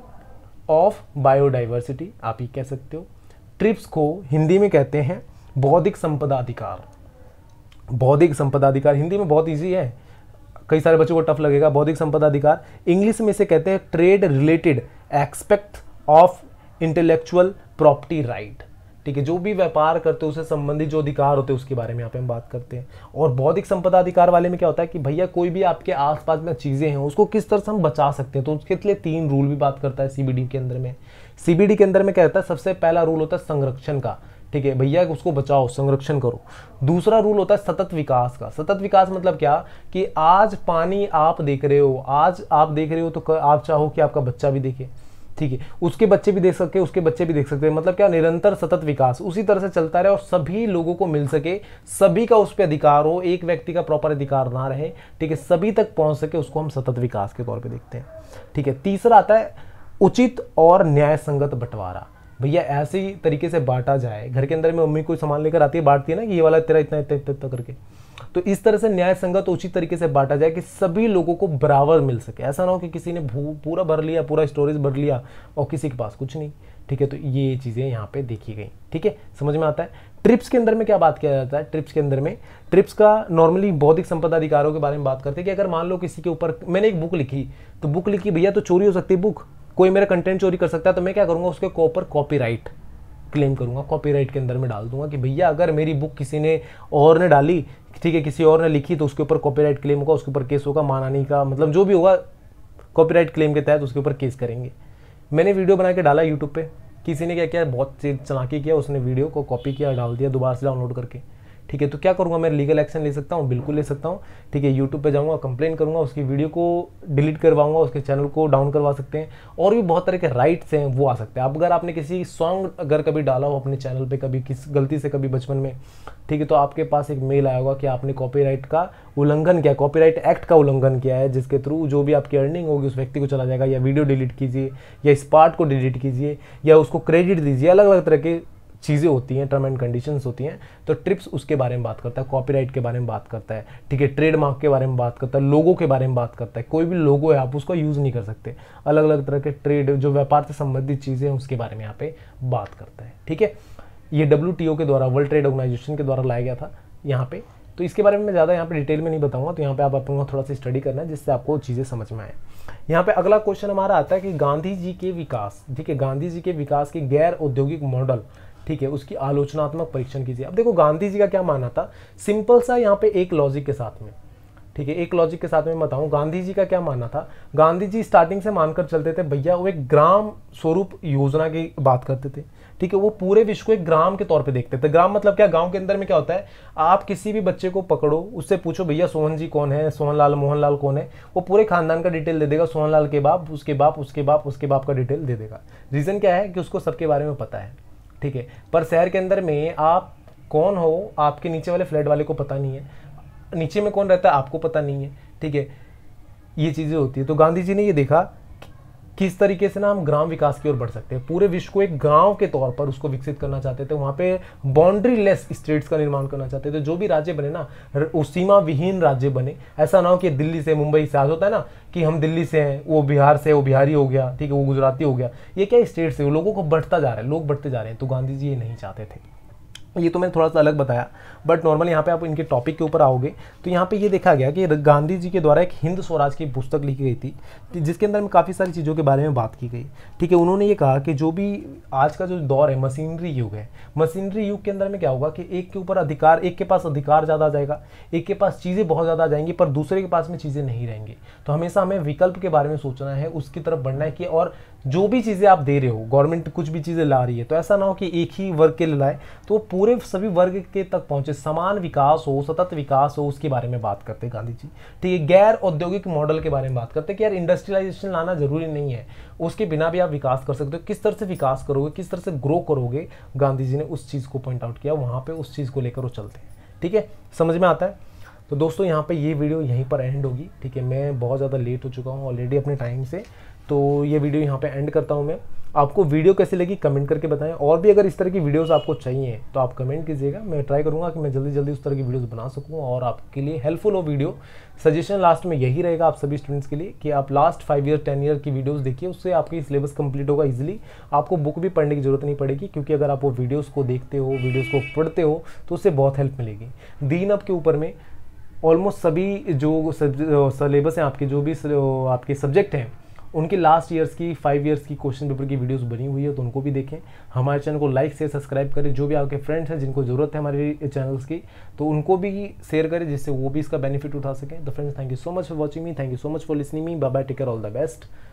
ऑफ बायोडाइवर्सिटी आप ये कह सकते हो ट्रिप्स को हिंदी में कहते हैं बौद्धिक संपदा अधिकार बौद्धिक संपदा अधिकार हिंदी में बहुत ईजी है कई सारे बच्चों को टफ लगेगा बौद्धिक संपदा अधिकार इंग्लिश में इसे कहते हैं trade related aspect of intellectual property right ठीक है जो भी व्यापार करते हैं उससे संबंधित जो अधिकार होते हैं उसके बारे में यहाँ पे हम बात करते हैं और बौद्धिक संपदा अधिकार वाले में क्या होता है कि भैया कोई भी आपके आसपास में चीज़ें हैं उसको किस तरह से हम बचा सकते हैं तो उसके लिए तीन रूल भी बात करता है सीबीडी के अंदर में सीबीडी के अंदर में क्या होता है सबसे पहला रूल होता है संरक्षण का ठीक है भैया उसको बचाओ संरक्षण करो दूसरा रूल होता है सतत विकास का सतत विकास मतलब क्या कि आज पानी आप देख रहे हो आज आप देख रहे हो तो आप चाहो कि आपका बच्चा भी देखे ठीक है उसके बच्चे भी देख सकते हैं उसके बच्चे भी देख सकते हैं मतलब क्या निरंतर सतत विकास उसी तरह से चलता रहे और सभी लोगों को मिल सके सभी का उस पर अधिकार हो एक व्यक्ति का प्रॉपर अधिकार ना रहे ठीक है सभी तक पहुंच सके उसको हम सतत विकास के तौर पर देखते हैं ठीक है तीसरा आता है उचित और न्याय संगत बंटवारा भैया ऐसे ही तरीके से बांटा जाए घर के अंदर में मम्मी कोई सामान लेकर आती है बांटती है ना कि ये वाला तेरा इतना इतना इतना इतना करके तो इस तरह से न्याय संगत उचित तरीके से बांटा जाए कि सभी लोगों को बराबर मिल सके ऐसा ना हो कि किसी ने पूरा भर लिया पूरा स्टोरेज भर लिया और किसी के पास कुछ नहीं ठीक है तो ये चीज़ें यहाँ पे देखी गई ठीक है समझ में आता है ट्रिप्स के अंदर में क्या बात किया जाता है ट्रिप्स के अंदर में ट्रिप्स का नॉर्मली बौद्धिक संपदा अधिकारों के बारे में बात करते हैं कि अगर मान लो किसी के ऊपर मैंने एक बुक लिखी तो बुक लिखी भैया तो चोरी हो सकती है बुक कोई मेरा कंटेंट चोरी कर सकता है तो मैं क्या करूँगा उसके ऊपर राइट क्लेम करूँगा राइट के अंदर मैं डाल दूंगा कि भैया अगर मेरी बुक किसी ने और ने डाली ठीक है किसी और ने लिखी तो उसके ऊपर राइट क्लेम होगा उसके ऊपर केस होगा मानानी का मतलब जो भी होगा राइट क्लेम के तहत उसके ऊपर केस करेंगे मैंने वीडियो बना के डाला यूट्यूब पर किसी ने क्या किया बहुत चलाकी किया उसने वीडियो को कॉपी किया डाल दिया दोबारा से डाउनलोड करके ठीक है तो क्या करूँगा मैं लीगल एक्शन ले सकता हूँ बिल्कुल ले सकता हूँ ठीक है यूट्यूब पर जाऊँगा कंप्लेन करूँगा उसकी वीडियो को डिलीट करवाऊँगा उसके चैनल को डाउन करवा सकते हैं और भी बहुत तरह के राइट्स हैं वो आ सकते हैं आप अगर आपने किसी सॉन्ग अगर कभी डाला हो अपने चैनल पर कभी किस गलती से कभी बचपन में ठीक है तो आपके पास एक मेल आया होगा कि आपने कॉपी का उल्लंघन किया कॉपीराइट एक्ट का उल्लंघन किया है जिसके थ्रू जो भी आपकी अर्निंग होगी उस व्यक्ति को चला जाएगा या वीडियो डिलीट कीजिए या इस पार्ट को डिलीट कीजिए या उसको क्रेडिट दीजिए अलग अलग तरह के चीज़ें होती हैं टर्म एंड कंडीशन होती हैं तो ट्रिप्स उसके बारे में बात करता है कॉपीराइट के बारे में बात करता है ठीक है ट्रेडमार्क के बारे में बात करता है लोगों के बारे में बात करता है कोई भी लोगो है आप उसका यूज़ नहीं कर सकते अलग अलग तरह के ट्रेड जो व्यापार से संबंधित चीज़ें हैं उसके बारे में यहाँ पे बात करता है ठीक है ये डब्ल्यू के द्वारा वर्ल्ड ट्रेड ऑर्गेनाइजेशन के द्वारा लाया गया था यहाँ पे तो इसके बारे में मैं ज़्यादा यहाँ पे डिटेल में नहीं बताऊंगा तो यहाँ पे आप अपना थोड़ा सा स्टडी करना है जिससे आपको चीज़ें समझ में आए यहाँ पे अगला क्वेश्चन हमारा आता है कि गांधी जी के विकास ठीक है गांधी जी के विकास के गैर औद्योगिक मॉडल ठीक है उसकी आलोचनात्मक परीक्षण कीजिए अब देखो गांधी जी का क्या माना था सिंपल सा यहाँ पे एक लॉजिक के साथ में ठीक है एक लॉजिक के साथ में बताऊं गांधी जी का क्या मानना था गांधी जी स्टार्टिंग से मानकर चलते थे भैया वो एक ग्राम स्वरूप योजना की बात करते थे ठीक है वो पूरे विश्व को एक ग्राम के तौर पे देखते थे ग्राम मतलब क्या गांव के अंदर में क्या होता है आप किसी भी बच्चे को पकड़ो उससे पूछो भैया सोहन जी कौन है सोहन लाल मोहन लाल कौन है वो पूरे खानदान का डिटेल दे देगा सोहन लाल के बाप उसके बाप उसके बाप उसके बाप का डिटेल दे देगा रीज़न क्या है कि उसको सबके बारे में पता है ठीक है पर शहर के अंदर में आप कौन हो आपके नीचे वाले फ्लैट वाले को पता नहीं है नीचे में कौन रहता है आपको पता नहीं है ठीक है ये चीज़ें होती है तो गांधी जी ने ये देखा किस तरीके से ना हम ग्राम विकास की ओर बढ़ सकते हैं पूरे विश्व को एक गांव के तौर पर उसको विकसित करना चाहते थे वहां पे बाउंड्री लेस स्टेट्स का निर्माण करना चाहते थे जो भी राज्य बने ना उस सीमा विहीन राज्य बने ऐसा ना हो कि दिल्ली से मुंबई से आज होता है ना कि हम दिल्ली से हैं वो बिहार से वो बिहारी हो गया ठीक है वो गुजराती हो गया ये क्या स्टेट से लोगों को बढ़ता जा रहा है लोग बढ़ते जा रहे हैं तो गांधी जी ये नहीं चाहते थे ये तो मैंने थोड़ा सा अलग बताया बट नॉर्मल यहाँ पे आप इनके टॉपिक के ऊपर आओगे तो यहाँ पे ये देखा गया कि गांधी जी के द्वारा एक हिंद स्वराज की पुस्तक लिखी गई थी जिसके अंदर में काफ़ी सारी चीज़ों के बारे में बात की गई ठीक है उन्होंने ये कहा कि जो भी आज का जो दौर है मशीनरी युग है मशीनरी युग के अंदर में क्या होगा कि एक के ऊपर अधिकार एक के पास अधिकार ज़्यादा आ जाएगा एक के पास चीज़ें बहुत ज़्यादा आ जाएंगी पर दूसरे के पास में चीज़ें नहीं रहेंगी तो हमेशा हमें विकल्प के बारे में सोचना है उसकी तरफ बढ़ना है कि और जो भी चीज़ें आप दे रहे हो गवर्नमेंट कुछ भी चीज़ें ला रही है तो ऐसा ना हो कि एक ही वर्ग के लिए लाए तो पूरे सभी वर्ग के तक पहुँचे समान विकास हो सतत विकास हो उसके बारे में बात करते गांधी जी ठीक तो है गैर औद्योगिक मॉडल के बारे में बात करते कि यार इंडस्ट्रियलाइजेशन लाना जरूरी नहीं है उसके बिना भी आप विकास कर सकते हो किस तरह से विकास करोगे किस तरह से ग्रो करोगे गांधी जी ने उस चीज़ को पॉइंट आउट किया वहाँ पर उस चीज़ को लेकर वो चलते हैं ठीक है समझ में आता है तो दोस्तों यहाँ पे ये वीडियो यहीं पर एंड होगी ठीक है मैं बहुत ज़्यादा लेट हो चुका हूँ ऑलरेडी अपने टाइम से तो ये वीडियो यहाँ पे एंड करता हूँ मैं आपको वीडियो कैसी लगी कमेंट करके बताएं और भी अगर इस तरह की वीडियोस आपको चाहिए तो आप कमेंट कीजिएगा मैं ट्राई करूँगा कि मैं जल्दी जल्दी उस तरह की वीडियोस बना सकूँ और आपके लिए हेल्पफुल हो वीडियो सजेशन लास्ट में यही रहेगा आप सभी स्टूडेंट्स के लिए कि आप last five year ten year की वीडियोज़ देखिए उससे आपकी सिलेबस कंप्लीट होगा ईजिली आपको बुक भी पढ़ने की जरूरत नहीं पड़ेगी क्योंकि अगर आप वो वीडियोज़ को देखते हो वीडियोज़ को पढ़ते हो तो उससे बहुत हेल्प मिलेगी दीन अप के ऊपर में ऑलमोस्ट सभी जो सिलेबस हैं आपके जो भी आपके सब्जेक्ट हैं उनके लास्ट ईयर्स की फाइव ईयर्स की क्वेश्चन पेपर की वीडियोस बनी हुई है तो उनको भी देखें हमारे चैनल को लाइक शेयर सब्सक्राइब करें जो भी आपके फ्रेंड्स हैं जिनको ज़रूरत है हमारे चैनल्स की तो उनको भी शेयर करें जिससे वो भी इसका बेनिफिट उठा सकें तो friends thank you so much for watching me thank you so much for listening me bye take care all the best